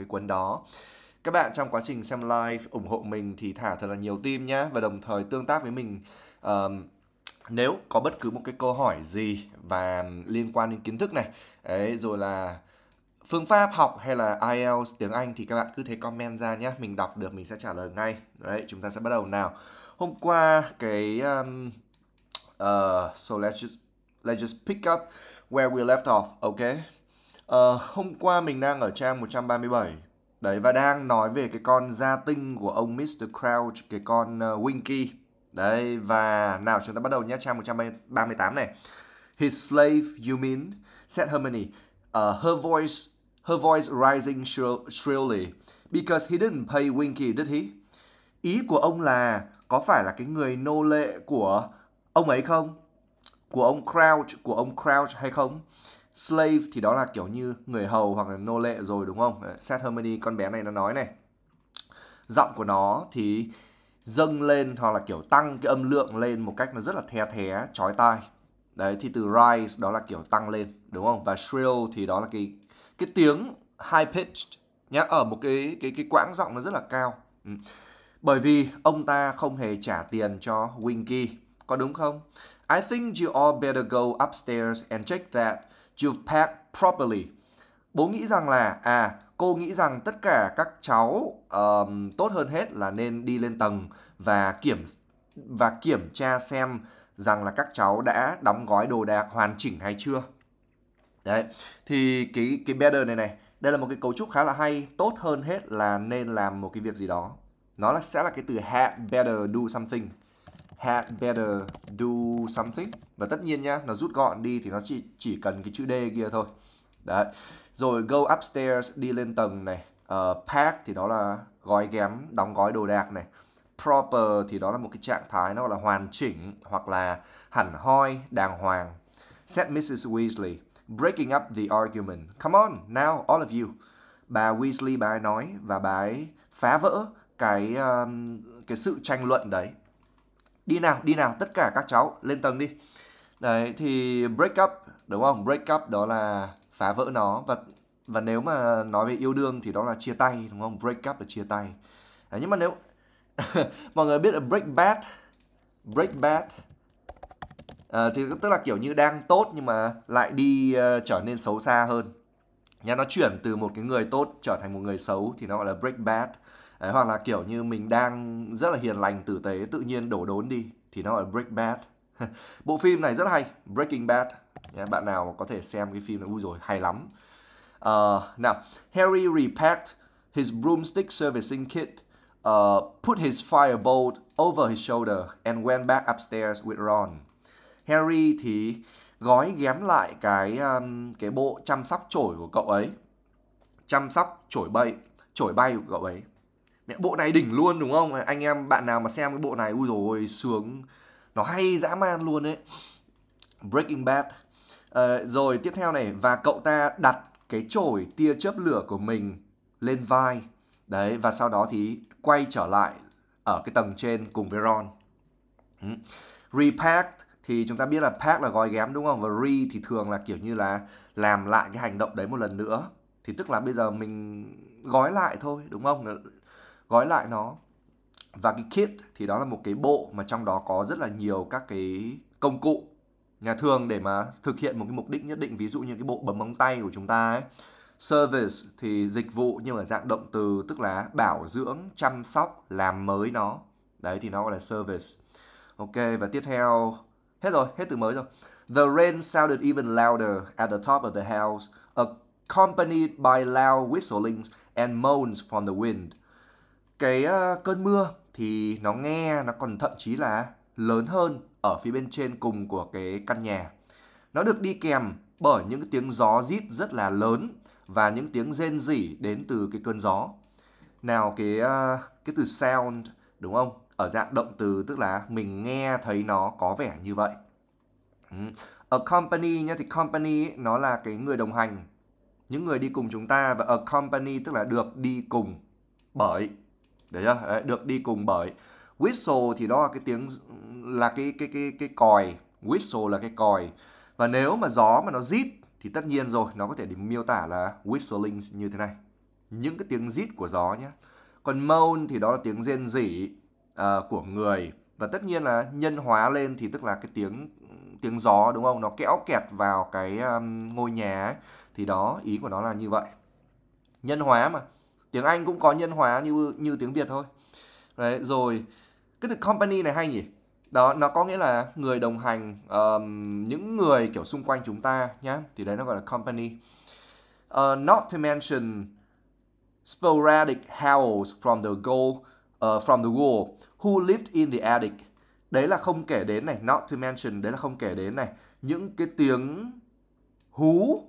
cái cuốn đó các bạn trong quá trình xem live ủng hộ mình thì thả thật là nhiều tim nhé và đồng thời tương tác với mình um, nếu có bất cứ một cái câu hỏi gì và liên quan đến kiến thức này ấy rồi là phương pháp học hay là IELTS tiếng Anh thì các bạn cứ thế comment ra nhé mình đọc được mình sẽ trả lời ngay đấy chúng ta sẽ bắt đầu nào hôm qua cái um, uh, so let's just let's just pick up where we left off okay Ờ, hôm qua mình đang ở trang 137 Đấy và đang nói về cái con gia tinh của ông Mr. Crouch Cái con uh, Winky Đấy và nào chúng ta bắt đầu nhé trang 138 này His slave you mean said Hermione uh, Her voice her voice rising shrilly Because he didn't pay Winky did he Ý của ông là có phải là cái người nô lệ của ông ấy không? Của ông Crouch, của ông Crouch hay không? slave thì đó là kiểu như người hầu hoặc là nô lệ rồi đúng không? Seth Harmony con bé này nó nói này. Giọng của nó thì dâng lên hoặc là kiểu tăng cái âm lượng lên một cách nó rất là the thé, chói tai. Đấy thì từ rise đó là kiểu tăng lên đúng không? Và shrill thì đó là cái cái tiếng high pitched nhá ở một cái cái cái quãng giọng nó rất là cao. Ừ. Bởi vì ông ta không hề trả tiền cho Winky, có đúng không? I think you all better go upstairs and check that you've packed properly. Bố nghĩ rằng là à cô nghĩ rằng tất cả các cháu um, tốt hơn hết là nên đi lên tầng và kiểm và kiểm tra xem rằng là các cháu đã đóng gói đồ đạc hoàn chỉnh hay chưa. Đấy, thì cái cái better này này, đây là một cái cấu trúc khá là hay, tốt hơn hết là nên làm một cái việc gì đó. Nó là sẽ là cái từ had better do something had better do something và tất nhiên nhá nó rút gọn đi thì nó chỉ chỉ cần cái chữ d kia thôi đấy rồi go upstairs đi lên tầng này uh, pack thì đó là gói ghém đóng gói đồ đạc này proper thì đó là một cái trạng thái nó gọi là hoàn chỉnh hoặc là hẳn hoi đàng hoàng said Mrs Weasley breaking up the argument come on now all of you bà Weasley bà ấy nói và bà ấy phá vỡ cái um, cái sự tranh luận đấy đi nào đi nào tất cả các cháu lên tầng đi đấy thì break up đúng không break up đó là phá vỡ nó và và nếu mà nói về yêu đương thì đó là chia tay đúng không break up là chia tay đấy, nhưng mà nếu mọi người biết là break bad break bad à, thì tức là kiểu như đang tốt nhưng mà lại đi uh, trở nên xấu xa hơn nhà nó chuyển từ một cái người tốt trở thành một người xấu thì nó gọi là break bad Đấy, hoặc là kiểu như mình đang rất là hiền lành tử tế tự nhiên đổ đốn đi thì nó gọi là Break Bad bộ phim này rất hay Breaking Bad Nha, bạn nào có thể xem cái phim này vui rồi hay lắm uh, nào Harry repacked his broomstick servicing kit uh, put his firebolt over his shoulder and went back upstairs with Ron Harry thì gói ghém lại cái um, cái bộ chăm sóc chổi của cậu ấy chăm sóc chổi bay chổi bay của cậu ấy bộ này đỉnh luôn đúng không anh em bạn nào mà xem cái bộ này ui rồi sướng nó hay dã man luôn đấy Breaking Bad à, rồi tiếp theo này và cậu ta đặt cái chổi tia chớp lửa của mình lên vai đấy và sau đó thì quay trở lại ở cái tầng trên cùng với Ron ừ. repack thì chúng ta biết là pack là gói ghém đúng không và re thì thường là kiểu như là làm lại cái hành động đấy một lần nữa thì tức là bây giờ mình gói lại thôi đúng không gói lại nó và cái kit thì đó là một cái bộ mà trong đó có rất là nhiều các cái công cụ nhà thường để mà thực hiện một cái mục đích nhất định ví dụ như cái bộ bấm móng tay của chúng ta ấy service thì dịch vụ nhưng ở dạng động từ tức là bảo dưỡng chăm sóc làm mới nó đấy thì nó gọi là service ok và tiếp theo hết rồi hết từ mới rồi the rain sounded even louder at the top of the house accompanied by loud whistlings and moans from the wind cái ờ, cơn mưa thì nó nghe nó còn thậm chí là lớn hơn ở phía bên trên cùng của cái căn nhà. Nó được đi kèm bởi những tiếng gió rít rất là lớn và những tiếng rên rỉ đến từ cái cơn gió. Nào cái ờ, cái từ sound đúng không? Ở dạng động từ tức là mình nghe thấy nó có vẻ như vậy. A company nhá thì company nó là cái người đồng hành, những người đi cùng chúng ta và a company tức là được đi cùng bởi Đấy chưa? Đấy, được đi cùng bởi whistle thì đó là cái tiếng là cái cái cái cái còi, whistle là cái còi. Và nếu mà gió mà nó rít thì tất nhiên rồi, nó có thể để miêu tả là whistling như thế này. Những cái tiếng rít của gió nhé. Còn moan thì đó là tiếng rên rỉ uh, của người và tất nhiên là nhân hóa lên thì tức là cái tiếng tiếng gió đúng không? Nó kéo kẹt vào cái um, ngôi nhà ấy. thì đó ý của nó là như vậy. Nhân hóa mà tiếng Anh cũng có nhân hóa như như tiếng Việt thôi đấy rồi cái từ company này hay nhỉ đó nó có nghĩa là người đồng hành um, những người kiểu xung quanh chúng ta nhá thì đấy nó gọi là company uh, not to mention sporadic howls from the goal uh, from the wall who lived in the attic đấy là không kể đến này not to mention đấy là không kể đến này những cái tiếng hú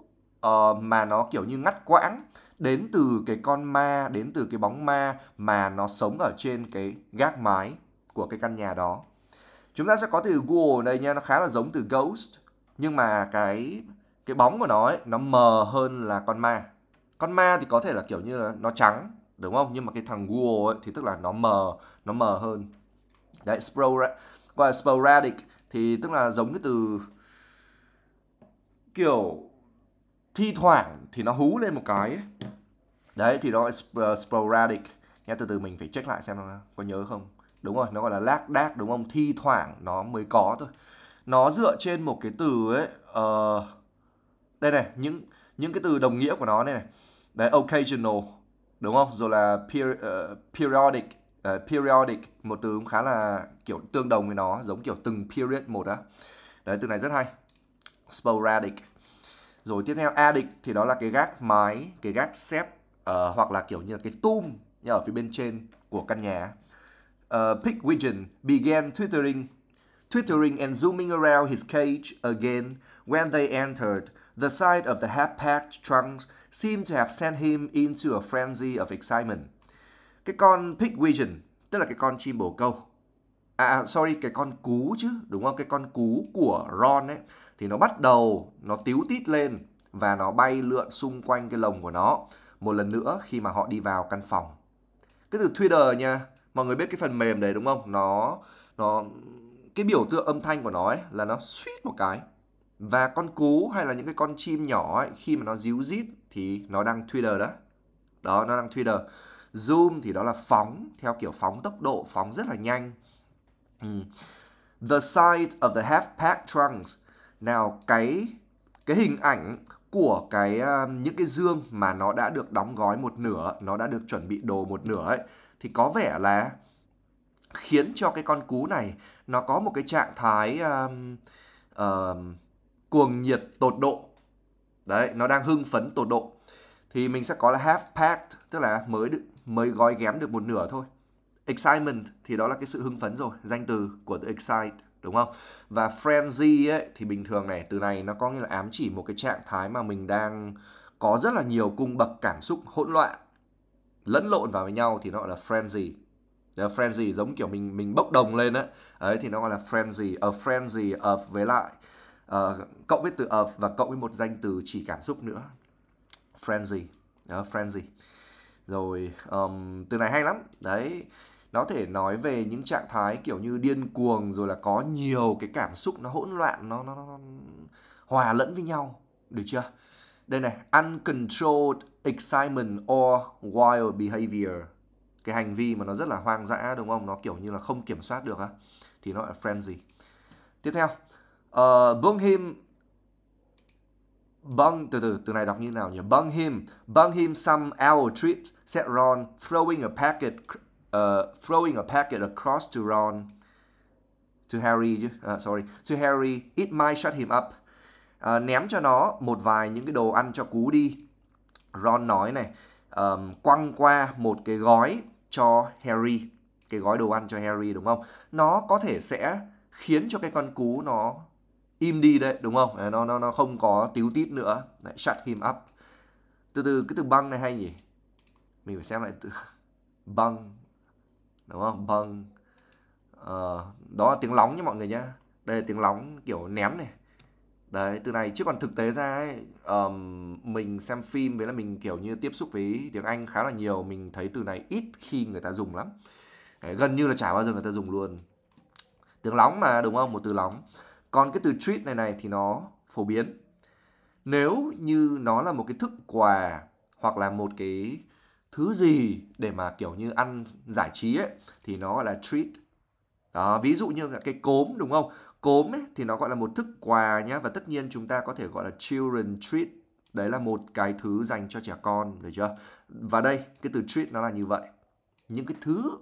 uh, mà nó kiểu như ngắt quãng đến từ cái con ma đến từ cái bóng ma mà nó sống ở trên cái gác mái của cái căn nhà đó chúng ta sẽ có từ Google đây nha nó khá là giống từ ghost nhưng mà cái cái bóng của nó ấy, nó mờ hơn là con ma con ma thì có thể là kiểu như là nó trắng đúng không nhưng mà cái thằng ghoul ấy, thì tức là nó mờ nó mờ hơn đấy sporadic sporadic thì tức là giống cái từ kiểu thi thoảng thì nó hú lên một cái đấy thì nó uh, sporadic nghe từ từ mình phải check lại xem nó có nhớ không đúng rồi nó gọi là lác đác đúng không thi thoảng nó mới có thôi nó dựa trên một cái từ ấy uh, đây này những những cái từ đồng nghĩa của nó đây này đấy occasional đúng không rồi là ờ, periodic uh, periodic một từ cũng khá là kiểu tương đồng với nó giống kiểu từng period một á đấy từ này rất hay sporadic rồi tiếp theo a địch thì đó là cái gác mái cái gác xếp uh, hoặc là kiểu như là cái tum như ở phía bên trên của căn nhà uh, ờ, Pig began twittering twittering and zooming around his cage again when they entered. The sight of the half-packed trunks seemed to have sent him into a frenzy of excitement. Cái con Pigwegeon, tức là cái con chim bồ câu. À, à, sorry, cái con cú chứ, đúng không? Cái con cú của Ron ấy thì nó bắt đầu nó tíu tít lên và nó bay lượn xung quanh cái lồng của nó một lần nữa khi mà họ đi vào căn phòng. Cái từ Twitter nha, mọi người biết cái phần mềm đấy đúng không? Nó nó cái biểu tượng âm thanh của nó ấy là nó suýt một cái. Và con cú hay là những cái con chim nhỏ ấy khi mà nó díu rít thì nó đang Twitter đó. Đó nó đang Twitter. Zoom thì đó là phóng theo kiểu phóng tốc độ, phóng rất là nhanh. Ừ. The sight of the half-packed trunks nào cái cái hình ảnh của cái uh, những cái dương mà nó đã được đóng gói một nửa nó đã được chuẩn bị đồ một nửa ấy thì có vẻ là khiến cho cái con cú này nó có một cái trạng thái uh, uh, cuồng nhiệt tột độ đấy nó đang hưng phấn tột độ thì mình sẽ có là half packed tức là mới được, mới gói ghém được một nửa thôi excitement thì đó là cái sự hưng phấn rồi danh từ của từ excite đúng không? Và frenzy ấy thì bình thường này từ này nó có nghĩa là ám chỉ một cái trạng thái mà mình đang có rất là nhiều cung bậc cảm xúc hỗn loạn lẫn lộn vào với nhau thì nó gọi là frenzy. The ờ, frenzy giống kiểu mình mình bốc đồng lên ấy. Đấy thì nó gọi là frenzy, a frenzy of với lại uh, cộng với từ of và cộng với một danh từ chỉ cảm xúc nữa. Frenzy. Đó, ờ, frenzy. Rồi um, từ này hay lắm. Đấy nó thể nói về những trạng thái kiểu như điên cuồng rồi là có nhiều cái cảm xúc nó hỗn loạn nó nó, nó hòa lẫn với nhau được chưa đây này uncontrolled excitement or wild behavior cái hành vi mà nó rất là hoang dã đúng không nó kiểu như là không kiểm soát được á thì nó là frenzy tiếp theo uh, bung him bung từ từ từ này đọc như nào nhỉ bung him bung him some arrow treat said Ron throwing a packet uh, throwing a packet across to Ron, to Harry, uh, sorry, to Harry, it might shut him up. Uh, ném cho nó một vài những cái đồ ăn cho cú đi. Ron nói này, um, quăng qua một cái gói cho Harry, cái gói đồ ăn cho Harry đúng không? Nó có thể sẽ khiến cho cái con cú nó im đi đấy đúng không? À, nó nó nó không có tíu tít nữa. Đấy, shut him up. Từ từ cái từ băng này hay nhỉ? Mình phải xem lại từ băng đúng không Bằng, vâng. ờ, đó là tiếng lóng nhé mọi người nhé đây là tiếng lóng kiểu ném này đấy từ này chứ còn thực tế ra ấy, um, mình xem phim với là mình kiểu như tiếp xúc với tiếng anh khá là nhiều mình thấy từ này ít khi người ta dùng lắm đấy, gần như là chả bao giờ người ta dùng luôn tiếng lóng mà đúng không một từ lóng còn cái từ treat này này thì nó phổ biến nếu như nó là một cái thức quà hoặc là một cái thứ gì để mà kiểu như ăn giải trí ấy thì nó gọi là treat đó ví dụ như là cái cốm đúng không cốm ấy thì nó gọi là một thức quà nhá và tất nhiên chúng ta có thể gọi là children treat đấy là một cái thứ dành cho trẻ con được chưa và đây cái từ treat nó là như vậy những cái thứ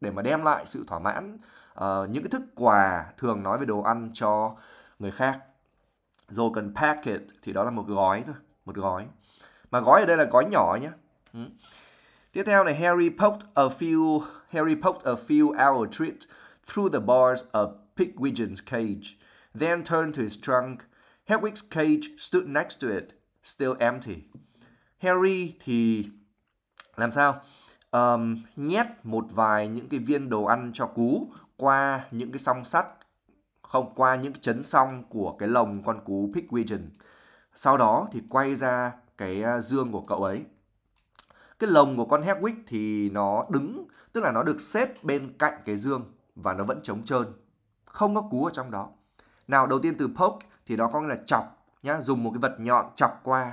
để mà đem lại sự thỏa mãn uh, những cái thức quà thường nói về đồ ăn cho người khác rồi cần packet thì đó là một gói thôi một gói mà gói ở đây là gói nhỏ nhé ừ. Tiếp theo này, Harry poked a few Harry poked a few hour trip through the bars of Pigwidgeon's cage, then turned to his trunk. Hedwig's cage stood next to it, still empty. Harry thì làm sao? Um, nhét một vài những cái viên đồ ăn cho cú qua những cái song sắt không qua những cái chấn song của cái lồng con cú Pigwidgeon. Sau đó thì quay ra cái dương ờ, của cậu ấy cái lồng của con Hedwig thì nó đứng tức là nó được xếp bên cạnh cái dương và nó vẫn trống trơn không có cú ở trong đó nào đầu tiên từ poke thì đó có nghĩa là chọc nhá dùng một cái vật nhọn chọc qua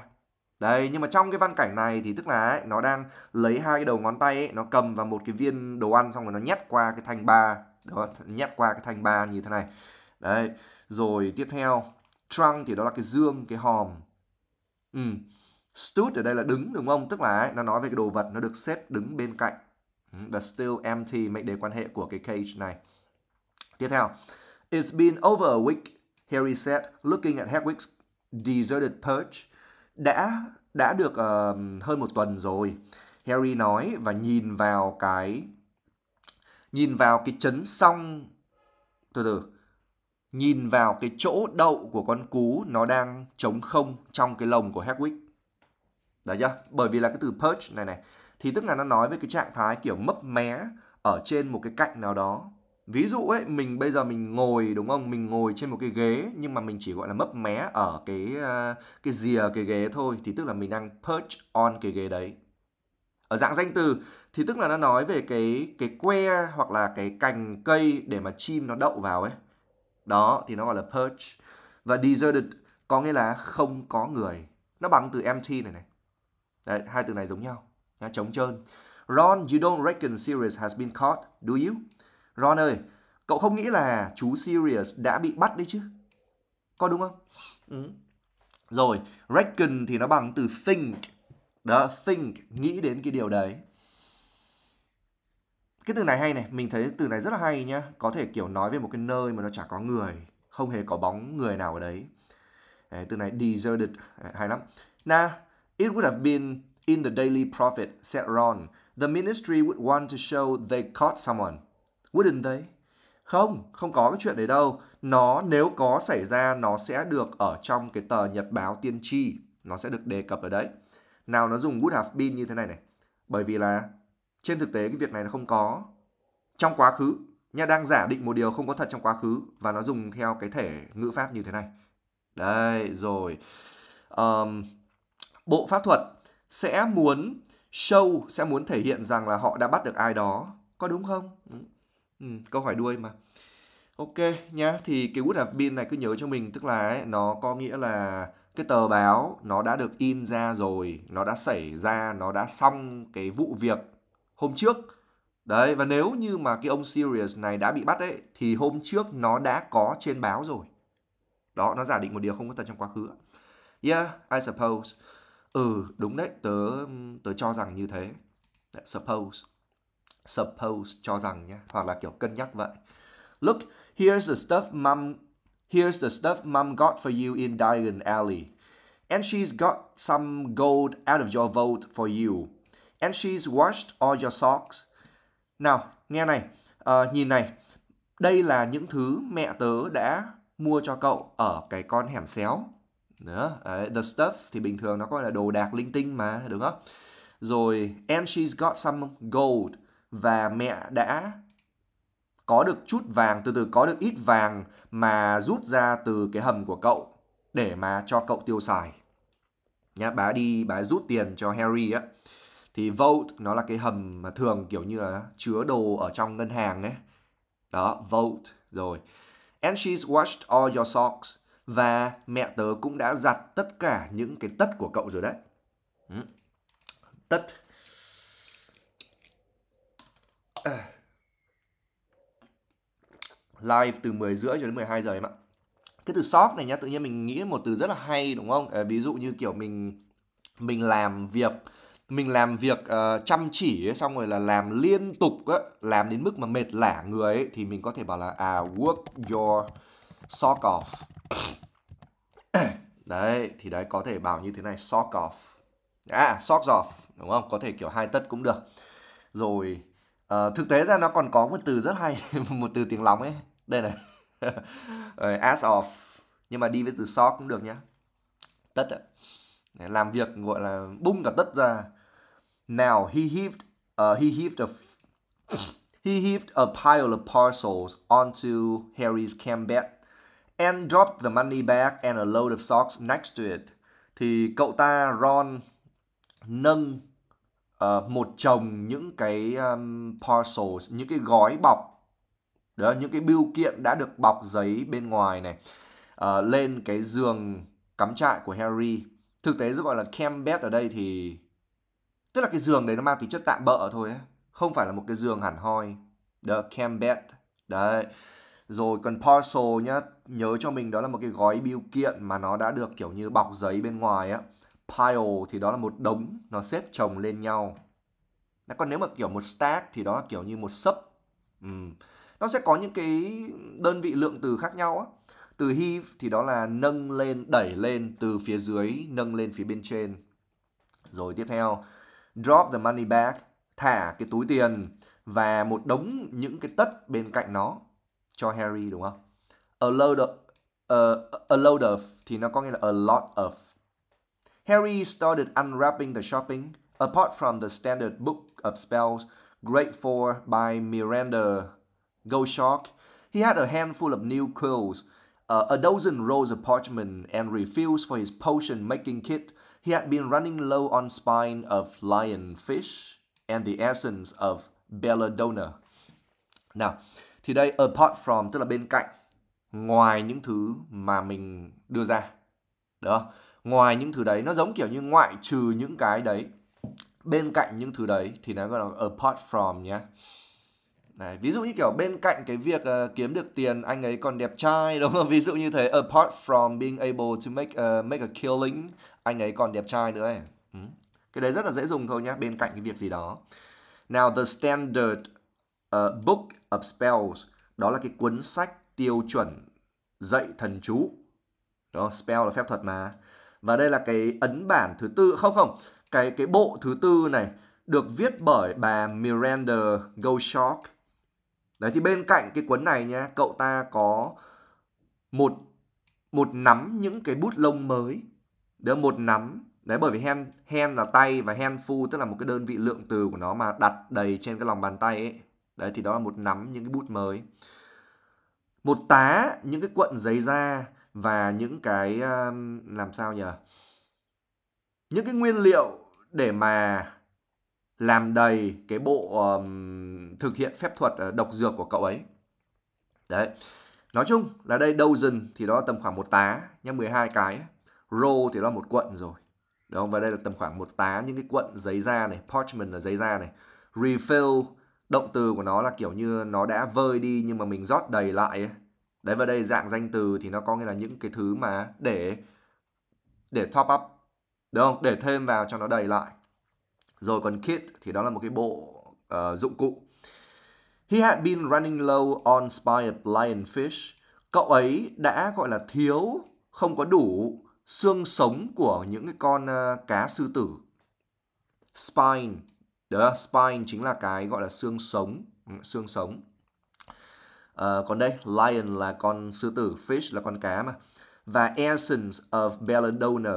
đây nhưng mà trong cái văn cảnh này thì tức là ấy, nó đang lấy hai cái đầu ngón tay ấy, nó cầm vào một cái viên đồ ăn xong rồi nó nhét qua cái thanh ba, đó, nhét qua cái thanh ba như thế này. Đấy, rồi tiếp theo, trunk thì đó là cái dương, cái hòm. Ừ. Stood ở đây là đứng đúng không? Tức là nó nói về cái đồ vật nó được xếp đứng bên cạnh. Ừ, the still empty mệnh đề quan hệ của cái cage này. Tiếp theo. It's been over a week, Harry said, looking at Hedwig's deserted perch. Đã đã được uh, hơn một tuần rồi. Harry nói và nhìn vào cái nhìn vào cái chấn song từ từ nhìn vào cái chỗ đậu của con cú nó đang trống không trong cái lồng của Hedwig Đấy chưa? Bởi vì là cái từ perch này này thì tức là nó nói về cái trạng thái kiểu mấp mé ở trên một cái cạnh nào đó. Ví dụ ấy, mình bây giờ mình ngồi đúng không? Mình ngồi trên một cái ghế nhưng mà mình chỉ gọi là mấp mé ở cái ờ, cái rìa cái ghế thôi thì tức là mình đang perch on cái ghế đấy. Ở dạng danh từ thì tức là nó nói về cái cái que hoặc là cái cành cây để mà chim nó đậu vào ấy. Đó thì nó gọi là perch. Và deserted có nghĩa là không có người. Nó bằng từ empty này này. Đấy, hai từ này giống nhau, nhá, trống trơn. Ron, you don't reckon Sirius has been caught, do you? Ron ơi, cậu không nghĩ là chú Sirius đã bị bắt đấy chứ? Có đúng không? Ừ. Rồi, reckon thì nó bằng từ think. Đó, think, nghĩ đến cái điều đấy. Cái từ này hay này, mình thấy từ này rất là hay nhá. Có thể kiểu nói về một cái nơi mà nó chả có người, không hề có bóng người nào ở đấy. đấy từ này deserted, à, hay lắm. Na, It would have been in the daily prophet, said Ron. The ministry would want to show they caught someone. Wouldn't they? Không, không có cái chuyện đấy đâu. Nó nếu có xảy ra nó sẽ được ở trong cái tờ nhật báo tiên tri. Nó sẽ được đề cập ở đấy. Nào nó dùng would have been như thế này này. Bởi vì là trên thực tế cái việc này nó không có trong quá khứ. Nha đang giả định một điều không có thật trong quá khứ và nó dùng theo cái thể ngữ pháp như thế này. Đây rồi. Um, bộ pháp thuật sẽ muốn show sẽ muốn thể hiện rằng là họ đã bắt được ai đó có đúng không ừ. câu hỏi đuôi mà ok nhá thì cái would have been này cứ nhớ cho mình tức là ấy, nó có nghĩa là cái tờ báo nó đã được in ra rồi nó đã xảy ra nó đã xong cái vụ việc hôm trước đấy và nếu như mà cái ông Sirius này đã bị bắt ấy thì hôm trước nó đã có trên báo rồi đó nó giả định một điều không có thật trong quá khứ yeah I suppose Ừ, đúng đấy, tớ tớ cho rằng như thế. Suppose. Suppose cho rằng nhé, hoặc là kiểu cân nhắc vậy. Look, here's the stuff mom here's the stuff mom got for you in Diagon Alley. And she's got some gold out of your vault for you. And she's washed all your socks. Nào, nghe này, uh, nhìn này. Đây là những thứ mẹ tớ đã mua cho cậu ở cái con hẻm xéo nữa the stuff thì bình thường nó coi là đồ đạc linh tinh mà đúng không rồi and she's got some gold và mẹ đã có được chút vàng từ từ có được ít vàng mà rút ra từ cái hầm của cậu để mà cho cậu tiêu xài nhá bà đi bà rút tiền cho Harry á thì vault nó là cái hầm mà thường kiểu như là chứa đồ ở trong ngân hàng ấy đó vault rồi and she's washed all your socks và mẹ tớ cũng đã giặt tất cả những cái tất của cậu rồi đấy. Ừ. Tất. À. Live từ 10 rưỡi cho đến 12 giờ em ạ. Cái từ sort này nhá, tự nhiên mình nghĩ một từ rất là hay đúng không? Ờ, ví dụ như kiểu mình mình làm việc mình làm việc uh, chăm chỉ ấy, xong rồi là làm liên tục ấy, làm đến mức mà mệt lả người ấy, thì mình có thể bảo là à work your sock off đấy thì đấy có thể bảo như thế này sock off à socks off đúng không có thể kiểu hai tất cũng được rồi uh, thực tế ra nó còn có một từ rất hay một từ tiếng lóng ấy đây này ass off nhưng mà đi với từ sock cũng được nhá tất ạ làm việc gọi là bung cả tất ra now he heaved uh, he heaved a he heaved a pile of parcels onto Harry's camp and dropped the money bag and a load of socks next to it. Thì cậu ta Ron nâng uh, một chồng những cái um, parcels, những cái gói bọc đó những cái bưu kiện đã được bọc giấy bên ngoài này uh, lên cái giường cắm trại của Harry thực tế gọi là camp bed ở đây thì tức là cái giường đấy nó mang tính chất tạm bỡ thôi ấy. không phải là một cái giường hẳn hoi the camp bed đấy rồi còn parcel nhá, nhớ cho mình đó là một cái gói bưu kiện mà nó đã được kiểu như bọc giấy bên ngoài á. Pile thì đó là một đống, nó xếp chồng lên nhau. Còn nếu mà kiểu một stack thì đó là kiểu như một sấp. Ừ. Nó sẽ có những cái đơn vị lượng từ khác nhau á. Từ heave thì đó là nâng lên, đẩy lên từ phía dưới, nâng lên phía bên trên. Rồi tiếp theo, drop the money bag, thả cái túi tiền và một đống những cái tất bên cạnh nó. cho Harry đúng không? A load of, uh, a load of thì nó có nghĩa là a lot of. Harry started unwrapping the shopping apart from the standard book of spells Great Four by Miranda Goshawk, He had a handful of new quills, uh, a dozen rolls of parchment and refills for his potion making kit. He had been running low on spine of lionfish and the essence of belladonna. Now, Thì đây apart from tức là bên cạnh, ngoài những thứ mà mình đưa ra. Đó, ngoài những thứ đấy nó giống kiểu như ngoại trừ những cái đấy. Bên cạnh những thứ đấy thì nó gọi là apart from nhé. Đấy, ví dụ như kiểu bên cạnh cái việc uh, kiếm được tiền anh ấy còn đẹp trai đúng không? Ví dụ như thế apart from being able to make uh, make a killing anh ấy còn đẹp trai nữa ấy. Ừ. Cái đấy rất là dễ dùng thôi nhé. bên cạnh cái việc gì đó. Now the standard uh, Book of Spells đó là cái cuốn sách tiêu chuẩn dạy thần chú đó spell là phép thuật mà và đây là cái ấn bản thứ tư không không cái cái bộ thứ tư này được viết bởi bà Miranda Goldshock đấy thì bên cạnh cái cuốn này nha cậu ta có một một nắm những cái bút lông mới đó một nắm đấy bởi vì hand hand là tay và handful tức là một cái đơn vị lượng từ của nó mà đặt đầy trên cái lòng bàn tay ấy đấy thì đó là một nắm những cái bút mới một tá những cái cuộn giấy da và những cái um, làm sao nhỉ những cái nguyên liệu để mà làm đầy cái bộ um, thực hiện phép thuật ờ, độc dược của cậu ấy đấy nói chung là đây dozen thì đó tầm khoảng một tá nhá 12 cái roll thì đó một cuộn rồi đúng không và đây là tầm khoảng một tá những cái cuộn giấy da này parchment là giấy da này refill động từ của nó là kiểu như nó đã vơi đi nhưng mà mình rót đầy lại ấy. đấy và đây dạng danh từ thì nó có nghĩa là những cái thứ mà để để top up đúng không để thêm vào cho nó đầy lại rồi còn kit thì đó là một cái bộ uh, dụng cụ he had been running low on spiced lionfish cậu ấy đã gọi là thiếu không có đủ xương sống của những cái con uh, cá sư tử spine đó là spine chính là cái gọi là xương sống, ừ, xương sống. À, còn đây, lion là con sư tử, fish là con cá mà. Và essence of belladonna.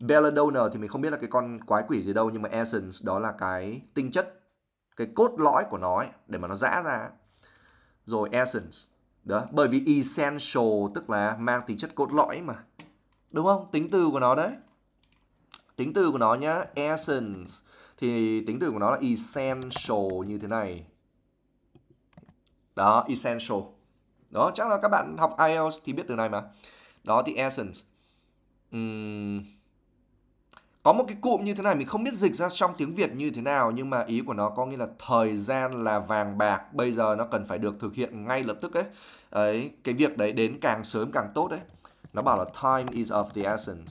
Belladonna thì mình không biết là cái con quái quỷ gì đâu nhưng mà essence đó là cái tinh chất, cái cốt lõi của nó ấy, để mà nó giã ra. Rồi essence. Đó, bởi vì essential tức là mang tính chất cốt lõi mà. Đúng không? Tính từ của nó đấy. Tính từ của nó nhá, essence thì tính từ của nó là essential như thế này đó essential đó chắc là các bạn học IELTS thì biết từ này mà đó thì essence uhm. có một cái cụm như thế này mình không biết dịch ra trong tiếng Việt như thế nào nhưng mà ý của nó có nghĩa là thời gian là vàng bạc bây giờ nó cần phải được thực hiện ngay lập tức ấy ấy cái việc đấy đến càng sớm càng tốt đấy nó bảo là time is of the essence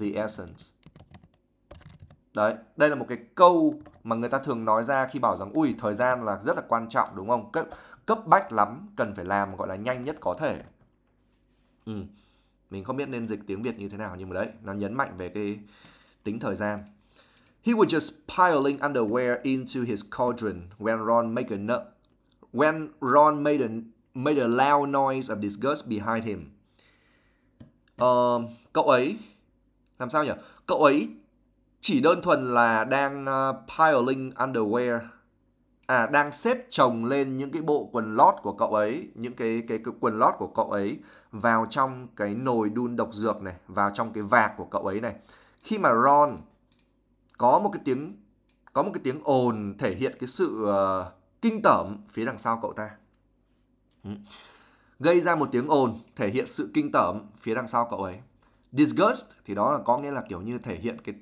the essence Đấy, đây là một cái câu mà người ta thường nói ra khi bảo rằng ui thời gian là rất là quan trọng đúng không? Cấp cấp bách lắm, cần phải làm gọi là nhanh nhất có thể. Ừ. Mình không biết nên dịch tiếng Việt như thế nào nhưng mà đấy, nó nhấn mạnh về cái tính thời gian. He was just piling underwear into his cauldron when Ron made a no when Ron made a made a loud noise of disgust behind him. Uh, cậu ấy làm sao nhỉ? Cậu ấy chỉ đơn thuần là đang uh, piling underwear à đang xếp chồng lên những cái bộ quần lót của cậu ấy những cái cái, cái quần lót của cậu ấy vào trong cái nồi đun độc dược này vào trong cái vạc của cậu ấy này khi mà Ron có một cái tiếng có một cái tiếng ồn thể hiện cái sự uh, kinh tởm phía đằng sau cậu ta gây ra một tiếng ồn thể hiện sự kinh tởm phía đằng sau cậu ấy disgust thì đó là có nghĩa là kiểu như thể hiện cái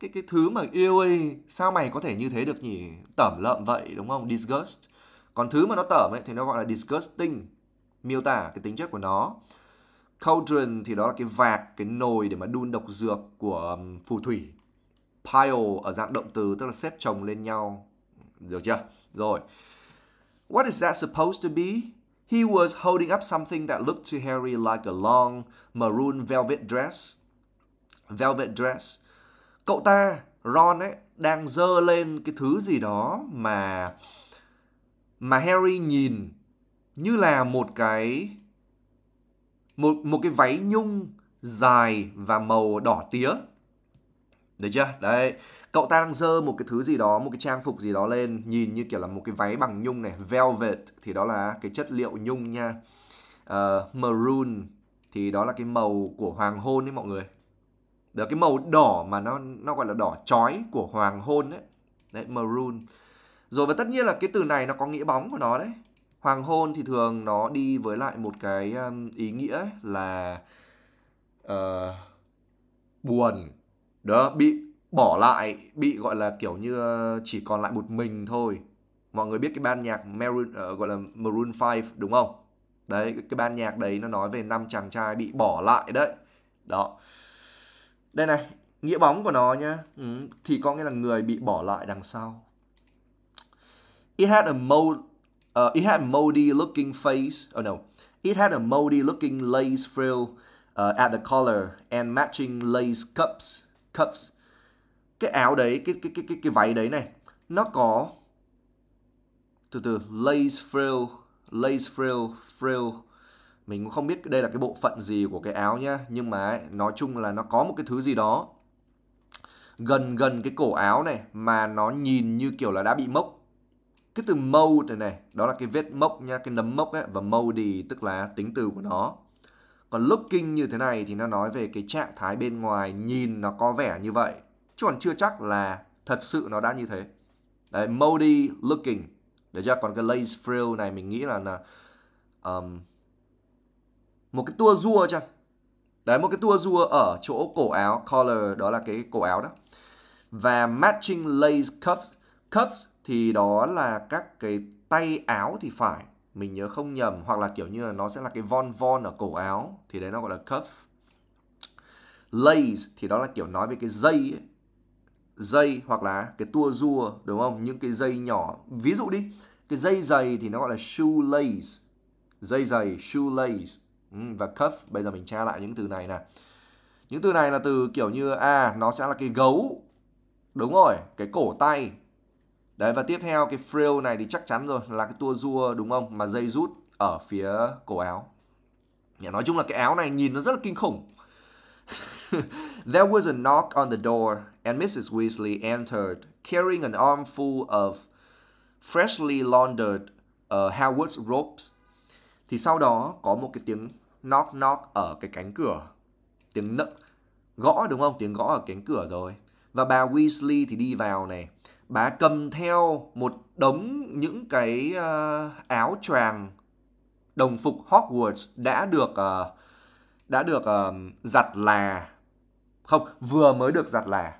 cái cái thứ mà yêu ơi sao mày có thể như thế được nhỉ tẩm lợm vậy đúng không disgust còn thứ mà nó tẩm ấy thì nó gọi là disgusting miêu tả cái tính chất của nó cauldron thì đó là cái vạc cái nồi để mà đun độc dược của um, phù thủy pile ở dạng động từ tức là xếp chồng lên nhau được chưa rồi what is that supposed to be He was holding up something that looked to Harry like a long maroon velvet dress. Velvet dress. Cậu ta, Ron ấy, đang dơ lên cái thứ gì đó mà mà Harry nhìn như là một cái một một cái váy nhung dài và màu đỏ tía được chưa? Đấy, cậu ta đang dơ một cái thứ gì đó, một cái trang phục gì đó lên, nhìn như kiểu là một cái váy bằng nhung này, velvet thì đó là cái chất liệu nhung nha. Uh, maroon thì đó là cái màu của hoàng hôn đấy mọi người. Đó cái màu đỏ mà nó nó gọi là đỏ chói của hoàng hôn đấy. Đấy maroon. Rồi và tất nhiên là cái từ này nó có nghĩa bóng của nó đấy. Hoàng hôn thì thường nó đi với lại một cái um, ý nghĩa là uh, buồn đó bị bỏ lại bị gọi là kiểu như ờ, chỉ còn lại một mình thôi mọi người biết cái ban nhạc Maroon uh, gọi là Maroon 5 đúng không đấy cái ban nhạc đấy nó nói về năm chàng trai bị bỏ lại đấy đó đây này nghĩa bóng của nó nhá ừ, thì có nghĩa là người bị bỏ lại đằng sau it had a mold uh, ờ, it had a moldy looking face oh no it had a moldy looking lace frill uh, at the collar and matching lace cups Cups cái áo đấy cái cái cái cái cái váy đấy này nó có từ từ lace frill lace frill frill mình cũng không biết đây là cái bộ phận gì của cái áo nhá nhưng mà ấy, nói chung là nó có một cái thứ gì đó gần gần cái cổ áo này mà nó nhìn như kiểu là đã bị mốc cái từ mode này này đó là cái vết mốc nhá cái nấm mốc ấy và modi tức là tính từ của nó còn looking như thế này thì nó nói về cái trạng thái bên ngoài nhìn nó có vẻ như vậy chứ còn chưa chắc là thật sự nó đã như thế đấy moldy looking để cho còn cái lace frill này mình nghĩ là là um, một cái tua rua chăng đấy một cái tua rua ở chỗ cổ áo collar đó là cái cổ áo đó và matching lace cuffs cuffs thì đó là các cái tay áo thì phải mình nhớ không nhầm hoặc là kiểu như là nó sẽ là cái von von ở cổ áo thì đấy nó gọi là cuff lace thì đó là kiểu nói về cái dây ấy. dây hoặc là cái tua rua đúng không những cái dây nhỏ ví dụ đi cái dây giày thì nó gọi là shoe lace dây giày shoe lace ừ, và cuff bây giờ mình tra lại những từ này nè những từ này là từ kiểu như à nó sẽ là cái gấu đúng rồi cái cổ tay Đấy và tiếp theo cái frill này thì chắc chắn rồi là cái tua rua đúng không? Mà dây rút ở phía cổ áo. Dạ, nói chung là cái áo này nhìn nó rất là kinh khủng. There was a knock on the door and Mrs. Weasley entered carrying an armful of freshly laundered uh, Howard's robes. Thì sau đó có một cái tiếng knock knock ở cái cánh cửa. Tiếng nấc gõ đúng không? Tiếng gõ ở cánh cửa rồi. Và bà Weasley thì đi vào này bà cầm theo một đống những cái uh, áo choàng đồng phục Hogwarts đã được uh, đã được uh, giặt là không vừa mới được giặt là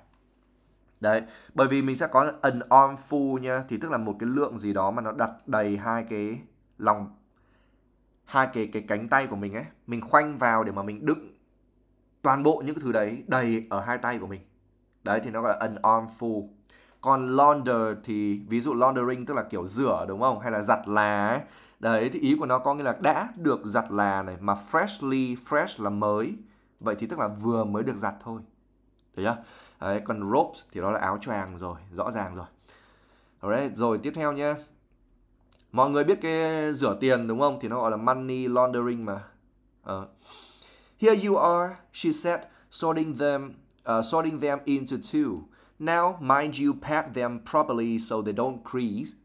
đấy bởi vì mình sẽ có an on full nha thì tức là một cái lượng gì đó mà nó đặt đầy hai cái lòng hai cái cái cánh tay của mình ấy mình khoanh vào để mà mình đựng toàn bộ những thứ đấy đầy ở hai tay của mình đấy thì nó gọi là an on full còn launder thì ví dụ laundering tức là kiểu rửa đúng không hay là giặt là đấy thì ý của nó có nghĩa là đã được giặt là này mà freshly fresh là mới vậy thì tức là vừa mới được giặt thôi thấy chưa đấy, còn robes thì đó là áo choàng rồi rõ ràng rồi Alright, rồi tiếp theo nhé mọi người biết cái rửa tiền đúng không thì nó gọi là money laundering mà uh. here you are she said sorting them uh, sorting them into two Now mind you pack them properly so they don't crease.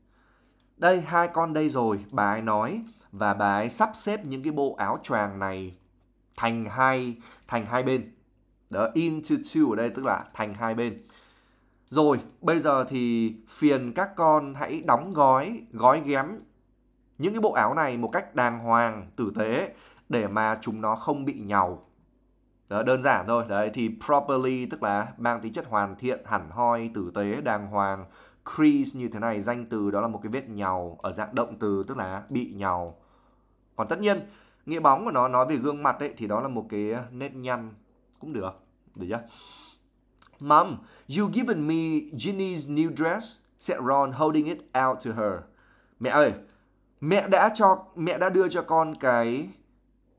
Đây, hai con đây rồi, bà ấy nói. Và bà ấy sắp xếp những cái bộ áo choàng này thành hai thành hai bên. Đó, into two ở đây tức là thành hai bên. Rồi, bây giờ thì phiền các con hãy đóng gói, gói ghém những cái bộ áo này một cách đàng hoàng, tử tế để mà chúng nó không bị nhàu. Đó, ờ, đơn giản thôi. Đấy thì properly tức là mang tính chất hoàn thiện, hẳn hoi, tử tế, đàng hoàng. Crease như thế này, danh từ đó là một cái vết nhàu ở dạng động từ tức là bị nhàu. Còn tất nhiên, nghĩa bóng của nó nói về gương mặt ấy thì đó là một cái nếp nhăn cũng được. Được chưa? Mom, you given me Ginny's new dress, said Ron holding it out to her. Mẹ ơi, mẹ đã cho mẹ đã đưa cho con cái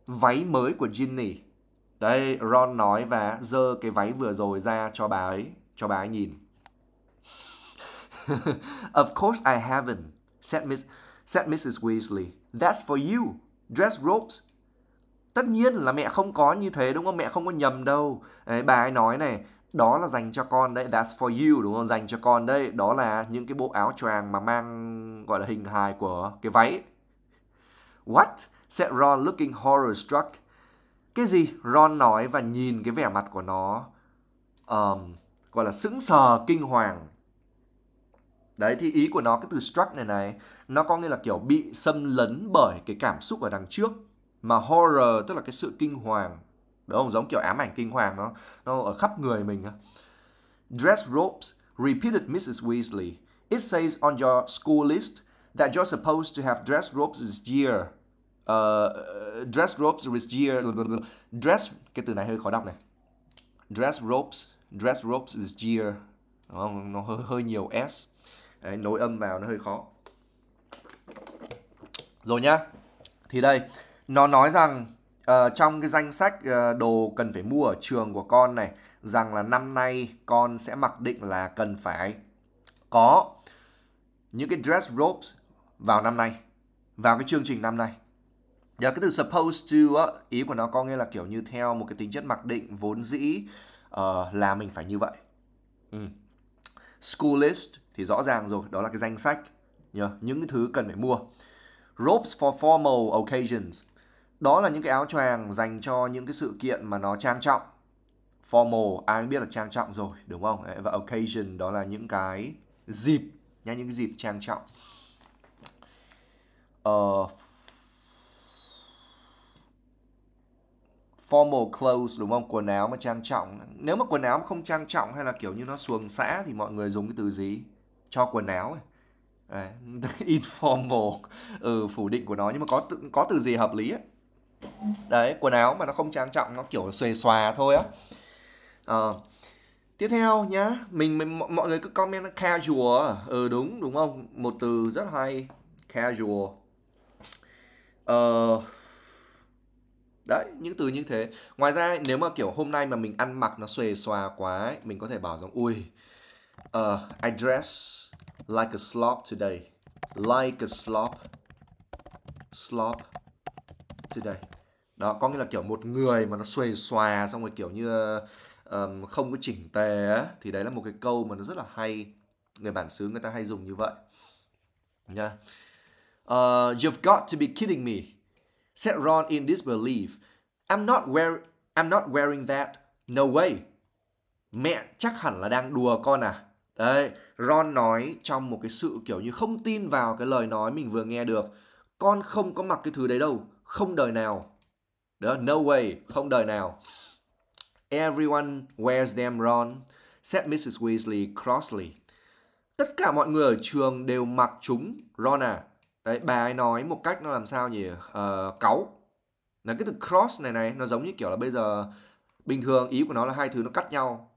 váy mới của Ginny. Đây, Ron nói và dơ cái váy vừa rồi ra cho bà ấy, cho bà ấy nhìn. of course I haven't, said, Miss, said Mrs. Weasley. That's for you. Dress robes. Tất nhiên là mẹ không có như thế đúng không? Mẹ không có nhầm đâu. Đấy, bà ấy nói này, đó là dành cho con đấy that's for you đúng không dành cho con đấy đó là những cái bộ áo choàng mà mang gọi là hình hài của cái váy what said Ron looking horror struck cái gì? Ron nói và nhìn cái vẻ mặt của nó um, gọi là sững sờ kinh hoàng. Đấy thì ý của nó cái từ struck này này nó có nghĩa là kiểu bị xâm lấn bởi cái cảm xúc ở đằng trước mà horror tức là cái sự kinh hoàng đúng không giống kiểu ám ảnh kinh hoàng nó nó ở khắp người mình dress robes repeated Mrs Weasley it says on your school list that you're supposed to have dress robes this year uh, dress ropes this year dress cái từ này hơi khó đọc này dress ropes dress ropes this year nó hơi, hơi nhiều s Đấy, nối âm vào nó hơi khó rồi nhá thì đây nó nói rằng uh, trong cái danh sách uh, đồ cần phải mua ở trường của con này rằng là năm nay con sẽ mặc định là cần phải có những cái dress robes vào năm nay vào cái chương trình năm nay Dạ, cái từ supposed to á, ý của nó có nghĩa là kiểu như theo một cái tính chất mặc định vốn dĩ uh, là mình phải như vậy. Ừ. School list thì rõ ràng rồi, đó là cái danh sách nhờ những thứ cần phải mua. Robes for formal occasions. Đó là những cái áo choàng dành cho những cái sự kiện mà nó trang trọng. Formal ai biết là trang trọng rồi, đúng không? Và occasion đó là những cái dịp nha những cái dịp trang trọng. Uh, formal clothes đúng không quần áo mà trang trọng nếu mà quần áo mà không trang trọng hay là kiểu như nó xuồng xã thì mọi người dùng cái từ gì cho quần áo ấy. Đấy, informal ừ, phủ định của nó nhưng mà có có từ gì hợp lý ấy. đấy quần áo mà nó không trang trọng nó kiểu xuề xòa thôi á à, tiếp theo nhá mình, mình mọi người cứ comment casual ừ đúng đúng không một từ rất hay casual uh, Đấy, những từ như thế. Ngoài ra nếu mà kiểu hôm nay mà mình ăn mặc nó xuề xòa quá, ấy, mình có thể bảo rằng ui uh, I dress like a slob today. Like a slob. Slob today. Đó, có nghĩa là kiểu một người mà nó xuề xòa xong rồi kiểu như um, không có chỉnh tề ấy, thì đấy là một cái câu mà nó rất là hay. Người bản xứ người ta hay dùng như vậy. Nha. Yeah. Ờ, uh, you've got to be kidding me said Ron in disbelief. I'm not wearing I'm not wearing that. No way. Mẹ chắc hẳn là đang đùa con à. Đấy, Ron nói trong một cái sự kiểu như không tin vào cái lời nói mình vừa nghe được. Con không có mặc cái thứ đấy đâu, không đời nào. Đó, no way, không đời nào. Everyone wears them, Ron, said Mrs. Weasley crossly. Tất cả mọi người ở trường đều mặc chúng, Ron à đấy bà ấy nói một cách nó làm sao nhỉ uh, cáu là cái từ cross này này nó giống như kiểu là bây giờ bình thường ý của nó là hai thứ nó cắt nhau